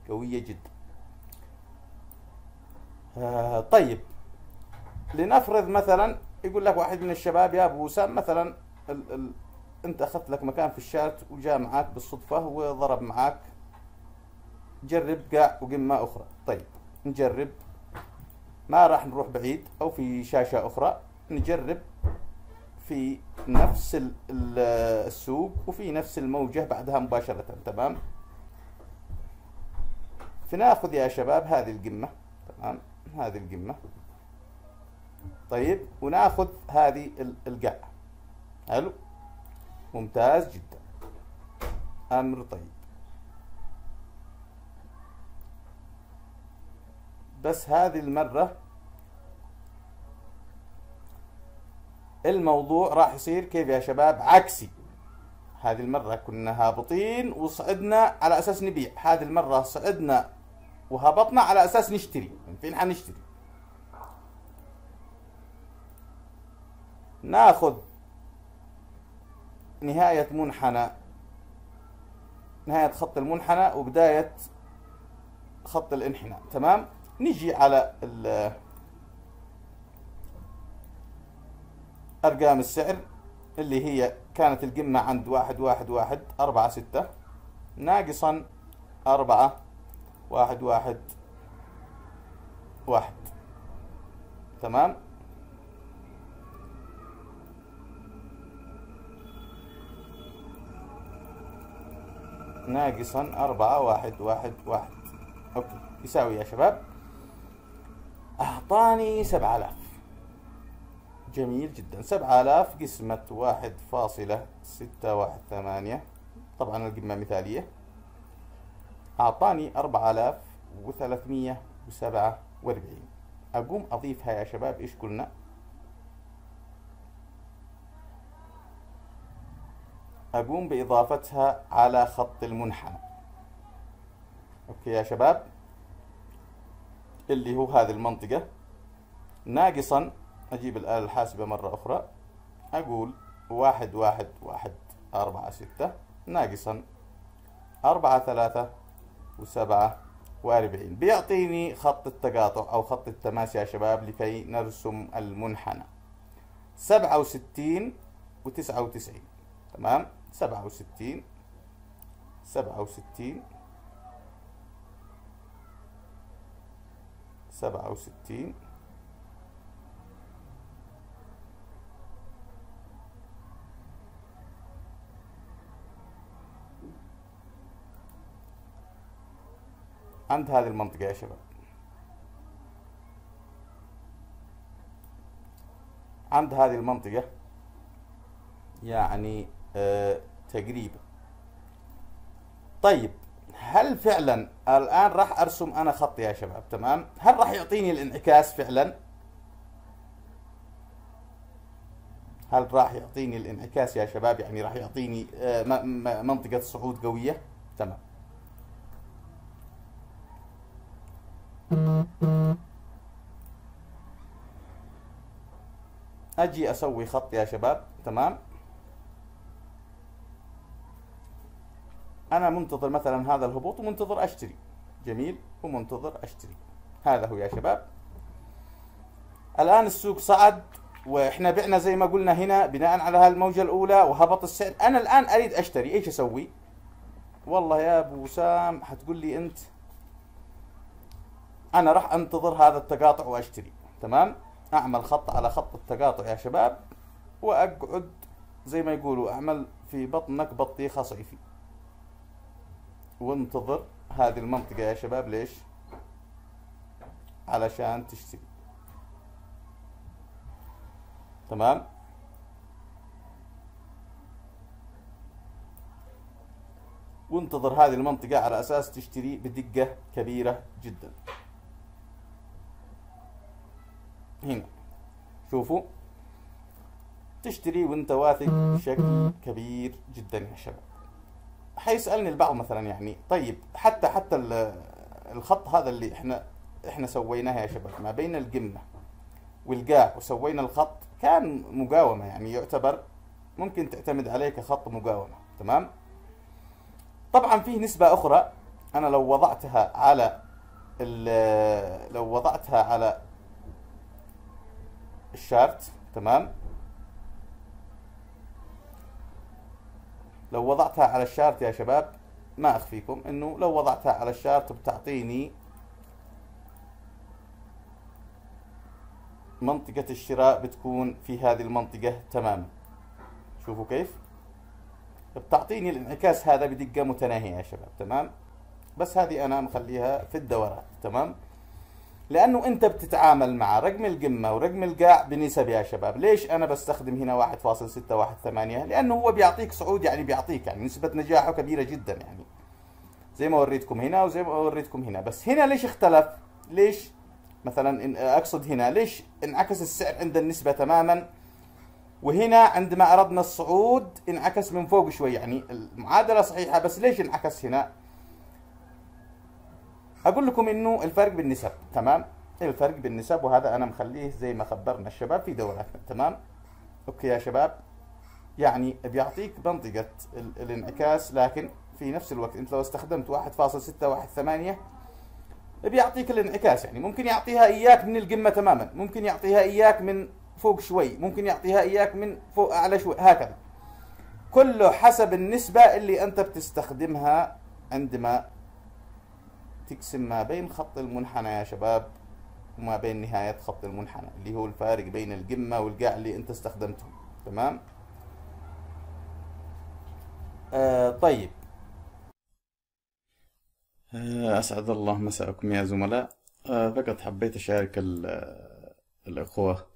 قوية جدا آه طيب لنفرض مثلا يقول لك واحد من الشباب يا ابو وسام مثلا ال ال انت اخذت لك مكان في الشات وجاء معاك بالصدفة وضرب معاك جرب قاع وقمة اخرى طيب نجرب ما راح نروح بعيد او في شاشه اخرى نجرب في نفس السوق وفي نفس الموجه بعدها مباشره تمام فناخذ يا شباب هذه القمه تمام هذه القمه طيب وناخذ هذه القاع حلو ممتاز جدا امر طيب بس هذه المرة الموضوع راح يصير كيف يا شباب عكسي هذه المرة كنا هابطين وصعدنا على أساس نبيع هذه المرة صعدنا وهبطنا على أساس نشتري من فين حنشتري ناخذ نهاية منحنى نهاية خط المنحنى وبداية خط الانحناء تمام؟ نجي على أرقام السعر اللي هي كانت القمة عند واحد واحد واحد أربعة ستة ناقصا أربعة واحد واحد واحد تمام ناقصا أربعة واحد واحد واحد أوكي يساوي يا شباب أعطاني 7000 جميل جدا 7000 قسمة واحد فاصلة ستة واحد ثمانية طبعا القمة مثالية أعطاني أربعة آلاف وثلاثمية وسبعة وأربعين أقوم أضيفها يا شباب إيش قلنا أقوم بإضافتها على خط المنحنى أوكي يا شباب اللي هو هذه المنطقة ناقصا أجيب الآلة الحاسبة مرة أخرى أقول واحد واحد واحد أربعة ستة ناقصا أربعة ثلاثة وسبعة وأربعين بيعطيني خط التقاطع أو خط التماس يا شباب لكي نرسم المنحنى سبعة وستين وتسعة وتسعين تمام سبعة وستين سبعة وستين سبعة وستين عند هذه المنطقة يا شباب عند هذه المنطقة يعني آه تقريبا طيب هل فعلا الان راح ارسم انا خط يا شباب تمام هل راح يعطيني الانعكاس فعلا هل راح يعطيني الانعكاس يا شباب يعني راح يعطيني آه، منطقه صعود قويه تمام اجي اسوي خط يا شباب تمام انا منتظر مثلا هذا الهبوط ومنتظر اشتري جميل ومنتظر اشتري هذا هو يا شباب الان السوق صعد واحنا بعنا زي ما قلنا هنا بناء على هالموجه الاولى وهبط السعر انا الان اريد اشتري ايش اسوي والله يا ابو سام حتقول لي انت انا راح انتظر هذا التقاطع واشتري تمام اعمل خط على خط التقاطع يا شباب واقعد زي ما يقولوا اعمل في بطنك بطيخه صيفي وانتظر هذه المنطقة يا شباب ليش علشان تشتري تمام وانتظر هذه المنطقة على أساس تشتري بدقة كبيرة جدا هنا شوفوا تشتري وانت واثق بشكل كبير جدا يا شباب حيسالني البعض مثلا يعني طيب حتى حتى الخط هذا اللي احنا احنا سويناه يا شباب ما بين القمه والقاع وسوينا الخط كان مقاومه يعني يعتبر ممكن تعتمد عليه كخط مقاومه تمام طبعا فيه نسبه اخرى انا لو وضعتها على لو وضعتها على الشارت تمام لو وضعتها على الشارت يا شباب ما أخفيكم أنه لو وضعتها على الشارت بتعطيني منطقة الشراء بتكون في هذه المنطقة تماما شوفوا كيف بتعطيني الانعكاس هذا بدقة متناهية يا شباب تمام بس هذه أنا مخليها في الدورات تمام لانه انت بتتعامل مع رقم القمه ورقم القاع بنسب يا شباب ليش انا بستخدم هنا 1.618 لانه هو بيعطيك صعود يعني بيعطيك يعني نسبه نجاحه كبيره جدا يعني زي ما وريتكم هنا وزي ما وريتكم هنا بس هنا ليش اختلف ليش مثلا اقصد هنا ليش انعكس السعر عند النسبه تماما وهنا عندما اردنا الصعود انعكس من فوق شوي يعني المعادله صحيحه بس ليش انعكس هنا اقول لكم انه الفرق بالنسب تمام إيه الفرق بالنسب وهذا انا مخليه زي ما خبرنا الشباب في دوراتنا تمام اوكي يا شباب يعني بيعطيك منطقة الانعكاس لكن في نفس الوقت انت لو استخدمت 1.618 بيعطيك الانعكاس يعني ممكن يعطيها اياك من القمة تماما ممكن يعطيها اياك من فوق شوي ممكن يعطيها اياك من فوق اعلى شوي هكذا كله حسب النسبة اللي انت بتستخدمها عندما تقسم ما بين خط المنحنى يا شباب وما بين نهاية خط المنحنى اللي هو الفارق بين القمة والقاع اللي انت استخدمته تمام آه طيب آه، أسعد الله مساءكم يا زملاء آه فقط حبيت أشارك آه، الأخوة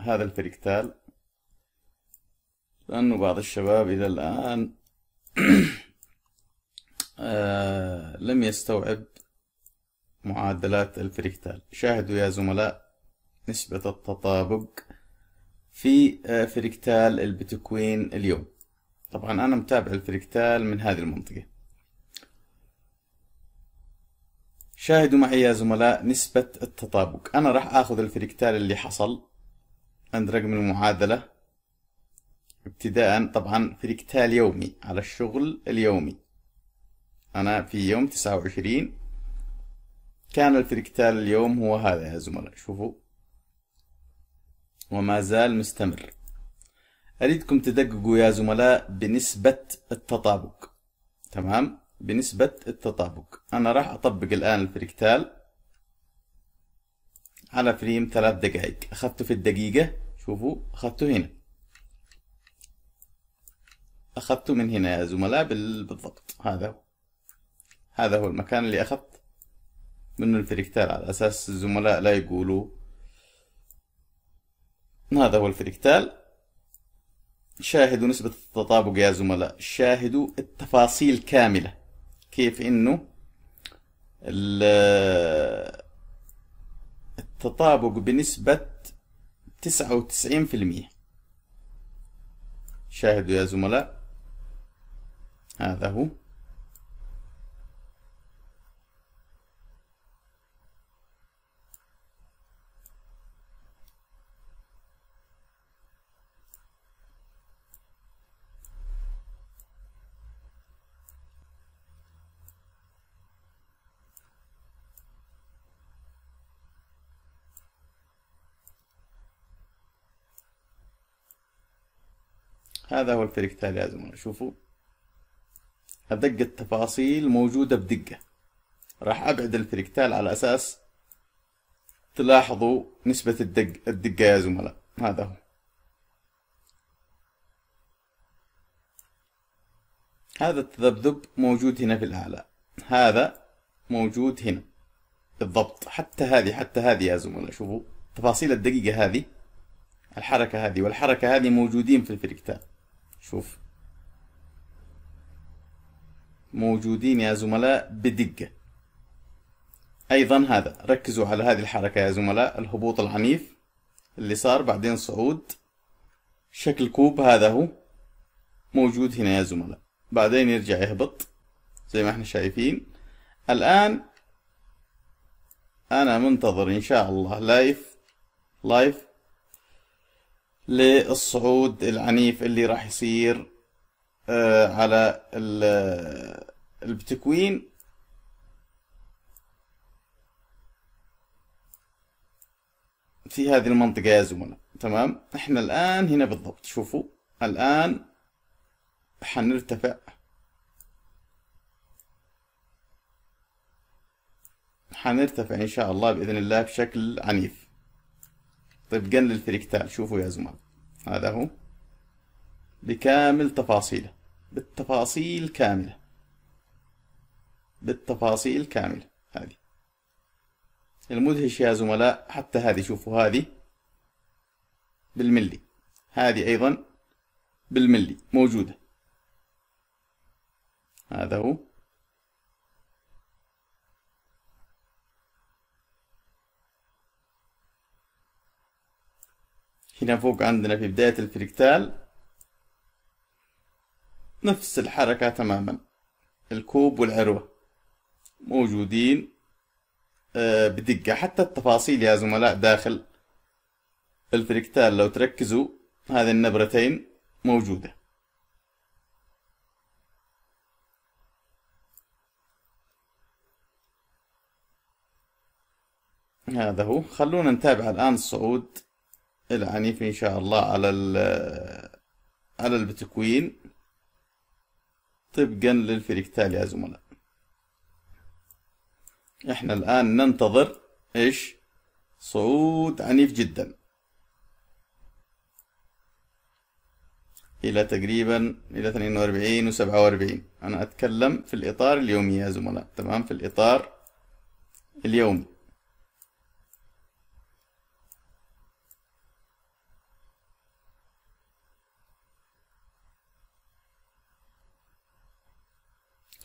هذا الفريكتال لأنه بعض الشباب إلى الآن آه، لم يستوعب معادلات الفريكتال شاهدوا يا زملاء نسبة التطابق في آه، فريكتال البتكوين اليوم طبعا أنا متابع الفريكتال من هذه المنطقة شاهدوا معي يا زملاء نسبة التطابق أنا راح أخذ الفريكتال اللي حصل عند رقم المعادلة ابتداء طبعا فريكتال يومي على الشغل اليومي أنا في يوم تسعة وعشرين كان الفريكتال اليوم هو هذا يا زملاء شوفوا وما زال مستمر أريدكم تدققوا يا زملاء بنسبة التطابق تمام بنسبة التطابق أنا راح أطبق الآن الفريكتال على فريم ثلاث دقائق أخذته في الدقيقة شوفوا أخذته هنا أخذته من هنا يا زملاء بالضبط هذا هو هذا هو المكان اللي أخذت منه الفريكتال على أساس الزملاء لا يقولوا هذا هو الفريكتال شاهدوا نسبة التطابق يا زملاء شاهدوا التفاصيل كاملة كيف إنه التطابق بنسبة تسعة وتسعين في المية شاهدوا يا زملاء هذا هو هذا هو الفريق التالي لازم شوفوا أدق التفاصيل موجودة بدقة راح أبعد الفريكتال على أساس تلاحظوا نسبة الدق الدقة يا زملاء هذا هو هذا التذبذب موجود هنا في الأعلى هذا موجود هنا بالضبط حتى هذه حتى هذه يا زملاء شوفوا تفاصيل الدقيقة هذه الحركة هذه والحركة هذه موجودين في الفريكتال شوف موجودين يا زملاء بدقة أيضا هذا ركزوا على هذه الحركة يا زملاء الهبوط العنيف اللي صار بعدين صعود شكل كوب هذا هو موجود هنا يا زملاء بعدين يرجع يهبط زي ما احنا شايفين الآن أنا منتظر إن شاء الله لايف لايف للصعود العنيف اللي راح يصير آه، على آه، البتكوين في هذه المنطقة يا زملاء تمام احنا الآن هنا بالضبط شوفوا الآن حنرتفع حنرتفع إن شاء الله بإذن الله بشكل عنيف طيب قلل الفريكتال شوفوا يا زملاء هذا هو بكامل تفاصيله بالتفاصيل كاملة بالتفاصيل كاملة هذه المدهش يا زملاء حتى هذه شوفوا هذه بالملي هذه أيضا بالملي موجودة هذا هو هنا فوق عندنا في بداية الفريكتال نفس الحركة تماما الكوب والعروة موجودين آه، بدقة حتى التفاصيل يا زملاء داخل الفريكتال لو تركزوا هذه النبرتين موجودة هذا هو خلونا نتابع الآن الصعود العنيف ان شاء الله على ال على البتكوين طبقا للفريق التالي يا زملاء احنا الان ننتظر ايش صعود عنيف جدا الى تقريبا الى 42 و47 انا اتكلم في الاطار اليومي يا زملاء تمام في الاطار اليومي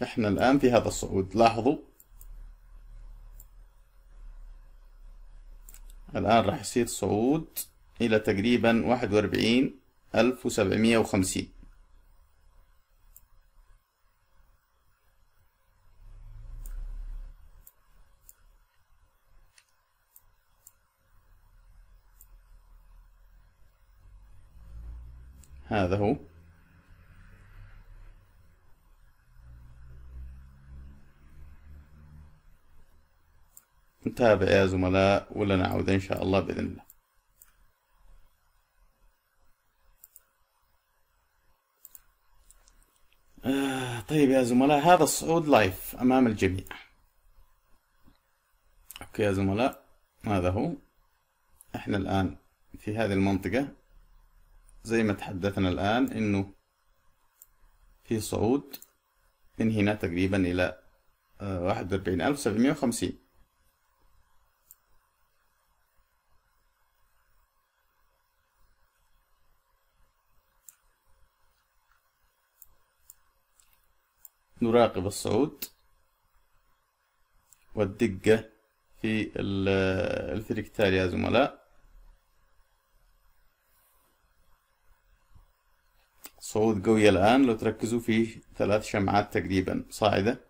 احنا الآن في هذا الصعود لاحظوا الآن راح يصير صعود إلى تقريبا واحد وأربعين ألف وسبعمية وخمسين هذا هو نتابع يا زملاء ولا نعود إن شاء الله بإذن الله آه، طيب يا زملاء هذا الصعود لايف أمام الجميع أوكي يا زملاء هذا هو احنا الآن في هذه المنطقة زي ما تحدثنا الآن إنه في صعود من هنا تقريبا إلى آه، واحد وأربعين ألف وسبعمية وخمسين نراقب الصعود والدقة في الفريكتال يا زملاء صعود قوي الآن لو تركزوا فيه ثلاث شمعات تقريبا صاعدة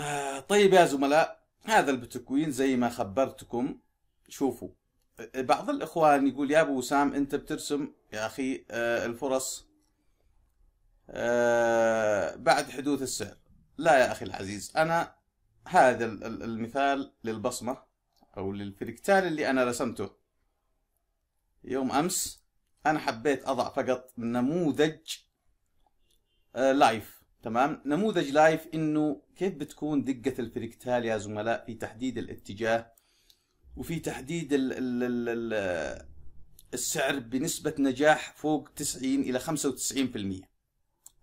آه، طيب يا زملاء هذا البيتكوين زي ما خبرتكم شوفوا آه، بعض الاخوان يقول يا ابو وسام انت بترسم يا اخي آه، الفرص بعد حدوث السعر لا يا اخي العزيز انا هذا المثال للبصمه او للفريكتال اللي انا رسمته يوم امس انا حبيت اضع فقط نموذج لايف تمام نموذج لايف انه كيف بتكون دقه الفركتال يا زملاء في تحديد الاتجاه وفي تحديد الـ الـ الـ الـ السعر بنسبه نجاح فوق 90 الى 95%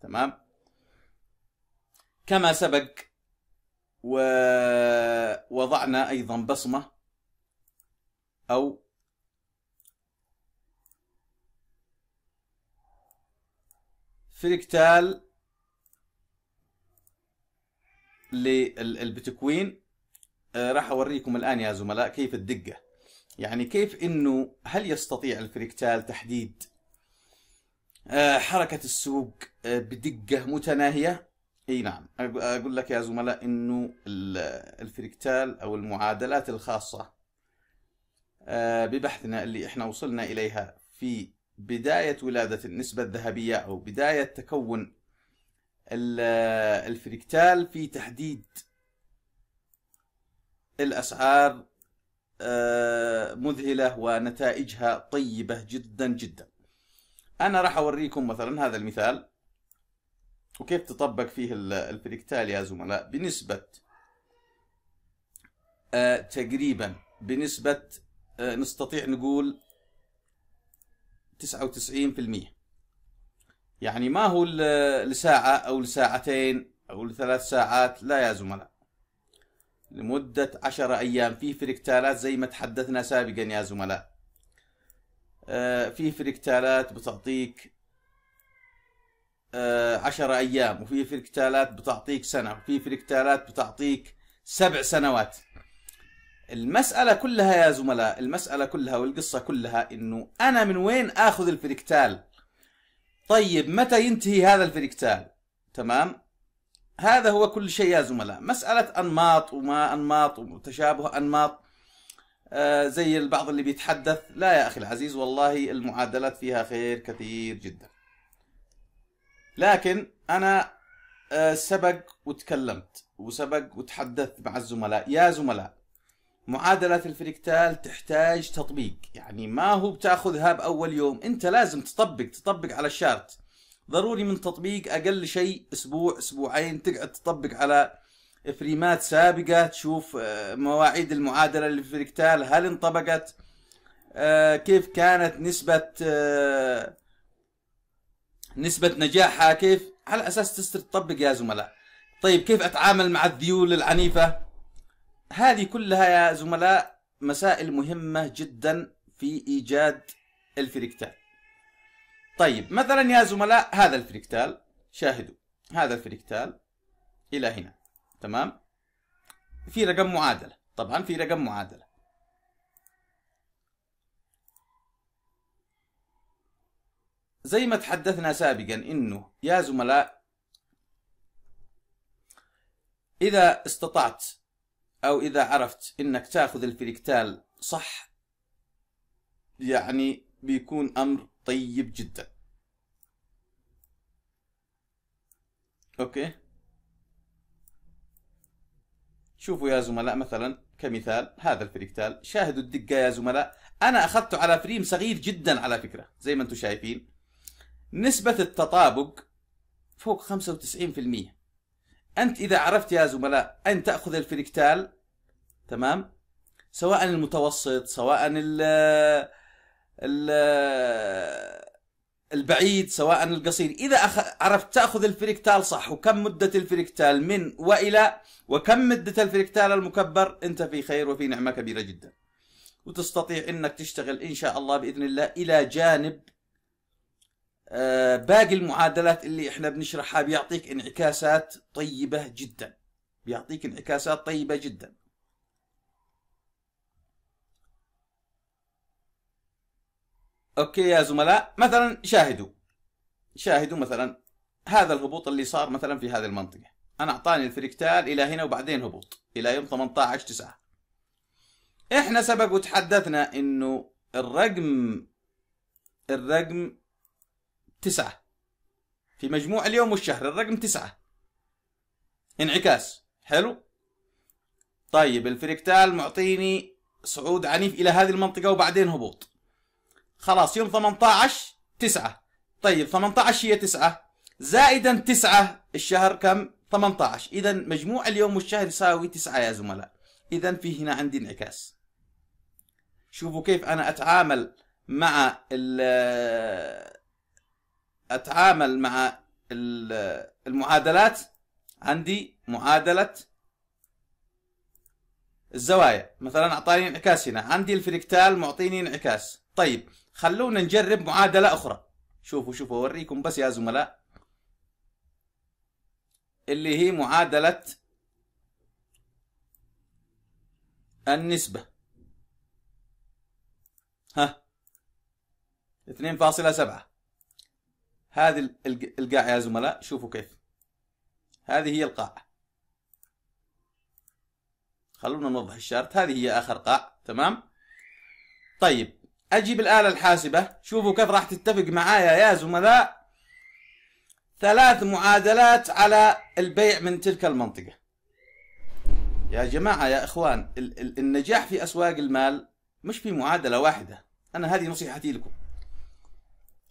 تمام كما سبق ووضعنا ايضا بصمه او فركتال للبيتكوين آه، راح اوريكم الان يا زملاء كيف الدقه يعني كيف انه هل يستطيع الفريكتال تحديد آه، حركه السوق آه، بدقه متناهيه اي نعم اقول لك يا زملاء انه الفريكتال او المعادلات الخاصه ببحثنا اللي احنا وصلنا اليها في بدايه ولاده النسبه الذهبيه او بدايه تكون الفريكتال في تحديد الأسعار آه، مذهلة ونتائجها طيبة جدا جدا أنا راح أوريكم مثلا هذا المثال وكيف تطبق فيه الفريكتال يا زملاء بنسبة آه، تقريبا بنسبة آه، نستطيع نقول 99% يعني ما هو لساعة أو لساعتين أو لثلاث ساعات لا يا زملاء لمدة عشرة أيام في فركتالات زي ما تحدثنا سابقا يا زملاء آه، في فركتالات بتعطيك آه، عشرة أيام وفي فركتالات بتعطيك سنة وفي فركتالات بتعطيك سبع سنوات المسألة كلها يا زملاء المسألة كلها والقصة كلها إنه أنا من وين آخذ الفركتال طيب متى ينتهي هذا الفريكتال تمام هذا هو كل شيء يا زملاء مسألة أنماط وما أنماط وتشابه أنماط آه زي البعض اللي بيتحدث لا يا أخي العزيز والله المعادلات فيها خير كثير جدا لكن أنا آه سبق وتكلمت وسبق وتحدثت مع الزملاء يا زملاء معادلة الفريكتال تحتاج تطبيق يعني ما هو بتاخذها بأول يوم أنت لازم تطبق تطبق على الشارت ضروري من تطبيق أقل شيء أسبوع أسبوعين تقعد تطبق على فريمات سابقة تشوف آه، مواعيد المعادلة للفريكتال هل انطبقت آه، كيف كانت نسبة آه، نسبة نجاحها كيف على أساس تصير تطبق يا زملاء طيب كيف أتعامل مع الذيول العنيفة هذه كلها يا زملاء مسائل مهمة جدا في إيجاد الفريكتال طيب مثلا يا زملاء هذا الفريكتال شاهدوا هذا الفريكتال إلى هنا تمام في رقم معادلة طبعا في رقم معادلة زي ما تحدثنا سابقا انه يا زملاء اذا استطعت أو إذا عرفت إنك تاخذ الفريكتال صح يعني بيكون أمر طيب جدا أوكي شوفوا يا زملاء مثلا كمثال هذا الفريكتال شاهدوا الدقة يا زملاء أنا أخذته على فريم صغير جدا على فكرة زي ما أنتم شايفين نسبة التطابق فوق 95% أنت إذا عرفت يا زملاء أن تأخذ الفركتال تمام سواء المتوسط سواء ال ال البعيد سواء القصير إذا عرفت تأخذ الفركتال صح وكم مدة الفركتال من وإلى وكم مدة الفركتال المكبر أنت في خير وفي نعمة كبيرة جدا وتستطيع أنك تشتغل إن شاء الله بإذن الله إلى جانب آه، باقي المعادلات اللي احنا بنشرحها بيعطيك انعكاسات طيبة جدا بيعطيك انعكاسات طيبة جدا اوكي يا زملاء مثلا شاهدوا شاهدوا مثلا هذا الهبوط اللي صار مثلا في هذه المنطقة انا اعطاني الفريكتال الى هنا وبعدين هبوط الى يوم 18 9 احنا سبق وتحدثنا انه الرقم الرقم تسعة في مجموع اليوم والشهر الرقم تسعة انعكاس حلو طيب الفريكتال معطيني صعود عنيف إلى هذه المنطقة وبعدين هبوط خلاص يوم 18 تسعة طيب 18 هي تسعة زائدا تسعة الشهر كم 18 إذا مجموع اليوم والشهر يساوي تسعة يا زملاء إذا في هنا عندي انعكاس شوفوا كيف أنا أتعامل مع اتعامل مع المعادلات عندي معادله الزوايا مثلا اعطاني انعكاس هنا عندي الفركتال معطيني انعكاس طيب خلونا نجرب معادله اخرى شوفوا شوفوا اوريكم بس يا زملاء اللي هي معادله النسبه ها 2.7 هذه القاع يا زملاء شوفوا كيف هذه هي القاع خلونا نوضح الشارت هذه هي آخر قاع تمام طيب أجيب الآلة الحاسبة شوفوا كيف راح تتفق معايا يا زملاء ثلاث معادلات على البيع من تلك المنطقة يا جماعة يا إخوان النجاح في أسواق المال مش في معادلة واحدة أنا هذه نصيحتي لكم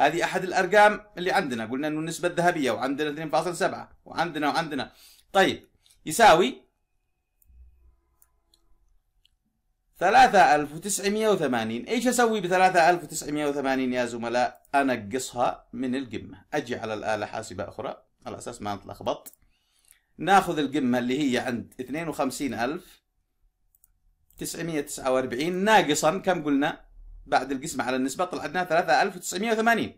هذه احد الارقام اللي عندنا قلنا انه النسبه الذهبيه وعندنا 2.7 وعندنا وعندنا طيب يساوي 3980 ايش اسوي ب 3980 يا زملاء انقصها من القمه اجي على الاله حاسبه اخرى على اساس ما نتلخبط ناخذ القمه اللي هي عند 52949 ناقصا كم قلنا بعد القسمة على النسبة طلعتنا 3980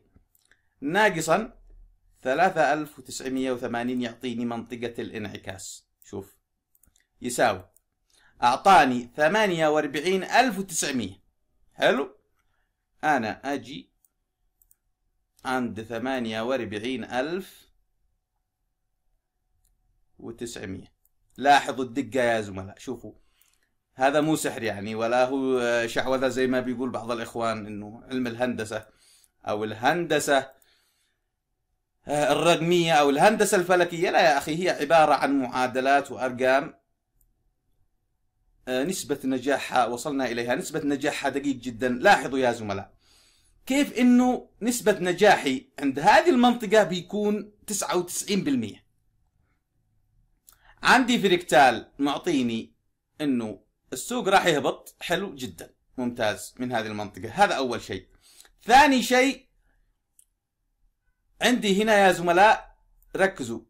ناقصا 3980 يعطيني منطقة الانعكاس شوف يساوي أعطاني 48900 حلو أنا أجي عند 48900 وتسعمية لاحظوا الدقة يا زملاء شوفوا هذا مو سحر يعني ولا هو شعوذه زي ما بيقول بعض الاخوان انه علم الهندسه او الهندسه آه، الرقميه او الهندسه الفلكيه لا يا اخي هي عباره عن معادلات وارقام آه، نسبه نجاحها وصلنا اليها نسبه نجاحها دقيق جدا لاحظوا يا زملاء كيف انه نسبه نجاحي عند هذه المنطقه بيكون 99% عندي فريكتال معطيني انه السوق راح يهبط حلو جدا ممتاز من هذه المنطقه هذا اول شيء ثاني شيء عندي هنا يا زملاء ركزوا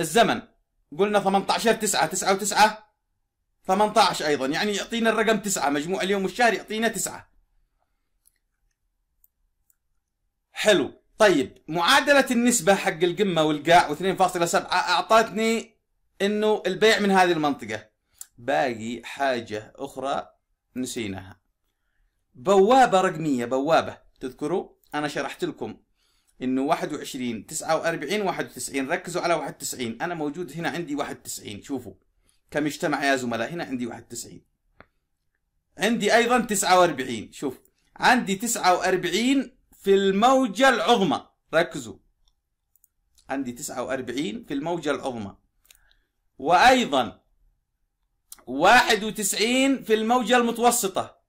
الزمن قلنا 18 9 9 و9 18 ايضا يعني يعطينا الرقم 9 مجموع اليوم والشهر يعطينا 9 حلو طيب معادلة النسبة حق القمة والقاع و2.7 أعطتني انه البيع من هذه المنطقه باقي حاجه اخرى نسيناها بوابه رقميه بوابه تذكروا انا شرحت لكم انه 21 49 91 ركزوا على 91 انا موجود هنا عندي 91 شوفوا كم اجتمع يا زملاء هنا عندي 91 عندي ايضا 49 شوف عندي 49 في الموجة العظمى ركزوا عندي 49 في الموجة العظمى وأيضا 91 في الموجة المتوسطة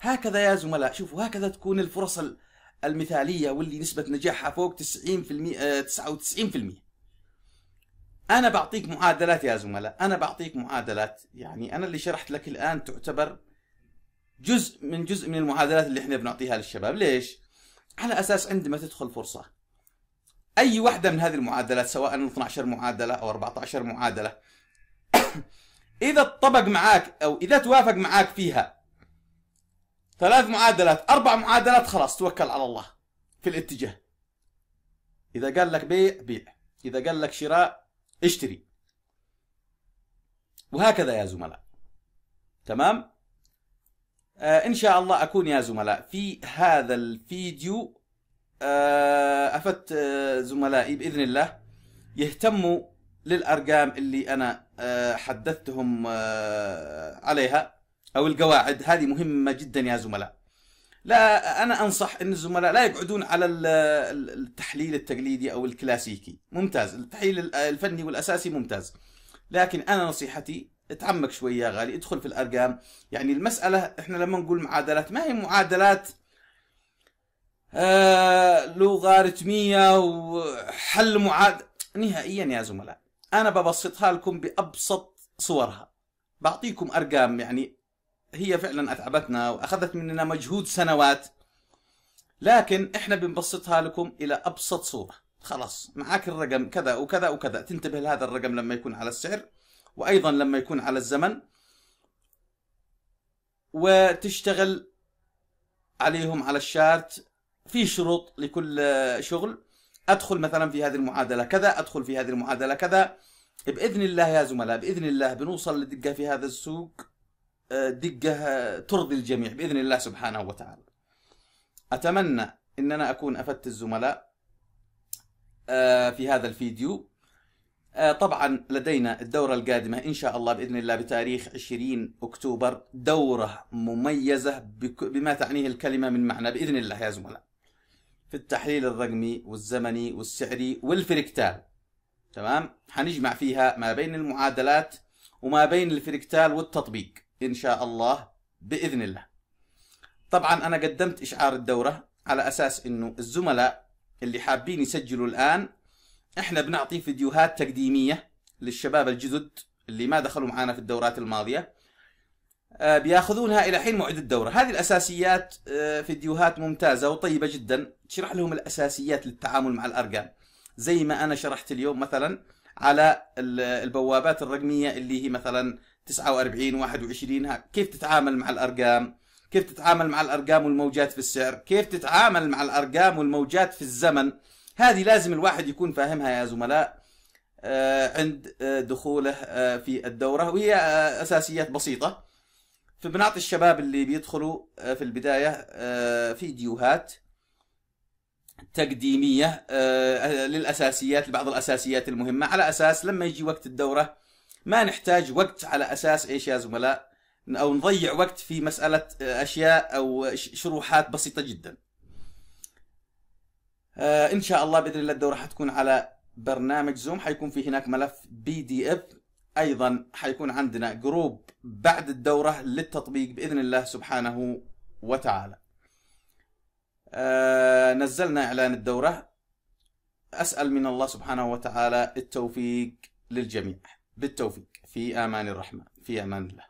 هكذا يا زملاء شوفوا هكذا تكون الفرص المثالية واللي نسبة نجاحها فوق 90% 99% آه، أنا بعطيك معادلات يا زملاء أنا بعطيك معادلات يعني أنا اللي شرحت لك الآن تعتبر جزء من جزء من المعادلات اللي احنا بنعطيها للشباب ليش؟ على أساس عندما تدخل فرصة اي واحده من هذه المعادلات سواء 12 معادله او 14 معادله اذا طبق معاك او اذا توافق معاك فيها ثلاث معادلات اربع معادلات خلاص توكل على الله في الاتجاه اذا قال لك بيع بيع اذا قال لك شراء اشتري وهكذا يا زملاء تمام آه ان شاء الله اكون يا زملاء في هذا الفيديو آه، افدت آه، زملائي باذن الله يهتموا للارقام اللي انا آه، حدثتهم عليها او القواعد هذه مهمه جدا يا زملاء لا انا انصح ان الزملاء لا يقعدون على التحليل التقليدي او الكلاسيكي ممتاز التحليل الفني والاساسي ممتاز لكن انا نصيحتي اتعمق شويه يا غالي ادخل في الارقام يعني المساله احنا لما نقول معادلات ما هي معادلات آه، لوغاريتميه وحل معاد نهائيا يا زملاء انا ببسطها لكم بابسط صورها بعطيكم ارقام يعني هي فعلا اتعبتنا واخذت مننا مجهود سنوات لكن احنا بنبسطها لكم الى ابسط صوره خلاص معاك الرقم كذا وكذا وكذا تنتبه لهذا الرقم لما يكون على السعر وايضا لما يكون على الزمن وتشتغل عليهم على الشارت في شروط لكل شغل ادخل مثلا في هذه المعادله كذا ادخل في هذه المعادله كذا باذن الله يا زملاء باذن الله بنوصل لدقه في هذا السوق آه، دقه ترضي الجميع باذن الله سبحانه وتعالى اتمنى ان انا اكون افدت الزملاء آه، في هذا الفيديو آه، طبعا لدينا الدورة القادمة إن شاء الله بإذن الله بتاريخ 20 أكتوبر دورة مميزة بما تعنيه الكلمة من معنى بإذن الله يا زملاء في التحليل الرقمي والزمني والسعري والفركتال تمام حنجمع فيها ما بين المعادلات وما بين الفركتال والتطبيق ان شاء الله باذن الله طبعا انا قدمت اشعار الدوره على اساس انه الزملاء اللي حابين يسجلوا الان احنا بنعطي فيديوهات تقديميه للشباب الجدد اللي ما دخلوا معانا في الدورات الماضيه آه، بياخذونها الى حين موعد الدوره هذه الاساسيات آه، فيديوهات ممتازه وطيبه جدا تشرح لهم الاساسيات للتعامل مع الارقام زي ما انا شرحت اليوم مثلا على البوابات الرقميه اللي هي مثلا 49 21 كيف تتعامل مع الارقام كيف تتعامل مع الارقام والموجات في السعر كيف تتعامل مع الارقام والموجات في الزمن هذه لازم الواحد يكون فاهمها يا زملاء آه، عند دخوله في الدوره وهي اساسيات بسيطه فبنعطي الشباب اللي بيدخلوا آه، في البداية آه، فيديوهات تقديمية آه، للأساسيات لبعض الأساسيات المهمة على أساس لما يجي وقت الدورة ما نحتاج وقت على أساس إيش يا زملاء أو نضيع وقت في مسألة أشياء أو شروحات بسيطة جدا إن شاء الله بإذن الله الدورة حتكون على برنامج زوم حيكون في هناك ملف بي دي اف ايضا حيكون عندنا جروب بعد الدوره للتطبيق باذن الله سبحانه وتعالى آه نزلنا اعلان الدوره اسال من الله سبحانه وتعالى التوفيق للجميع بالتوفيق في امان الرحمن في امان الله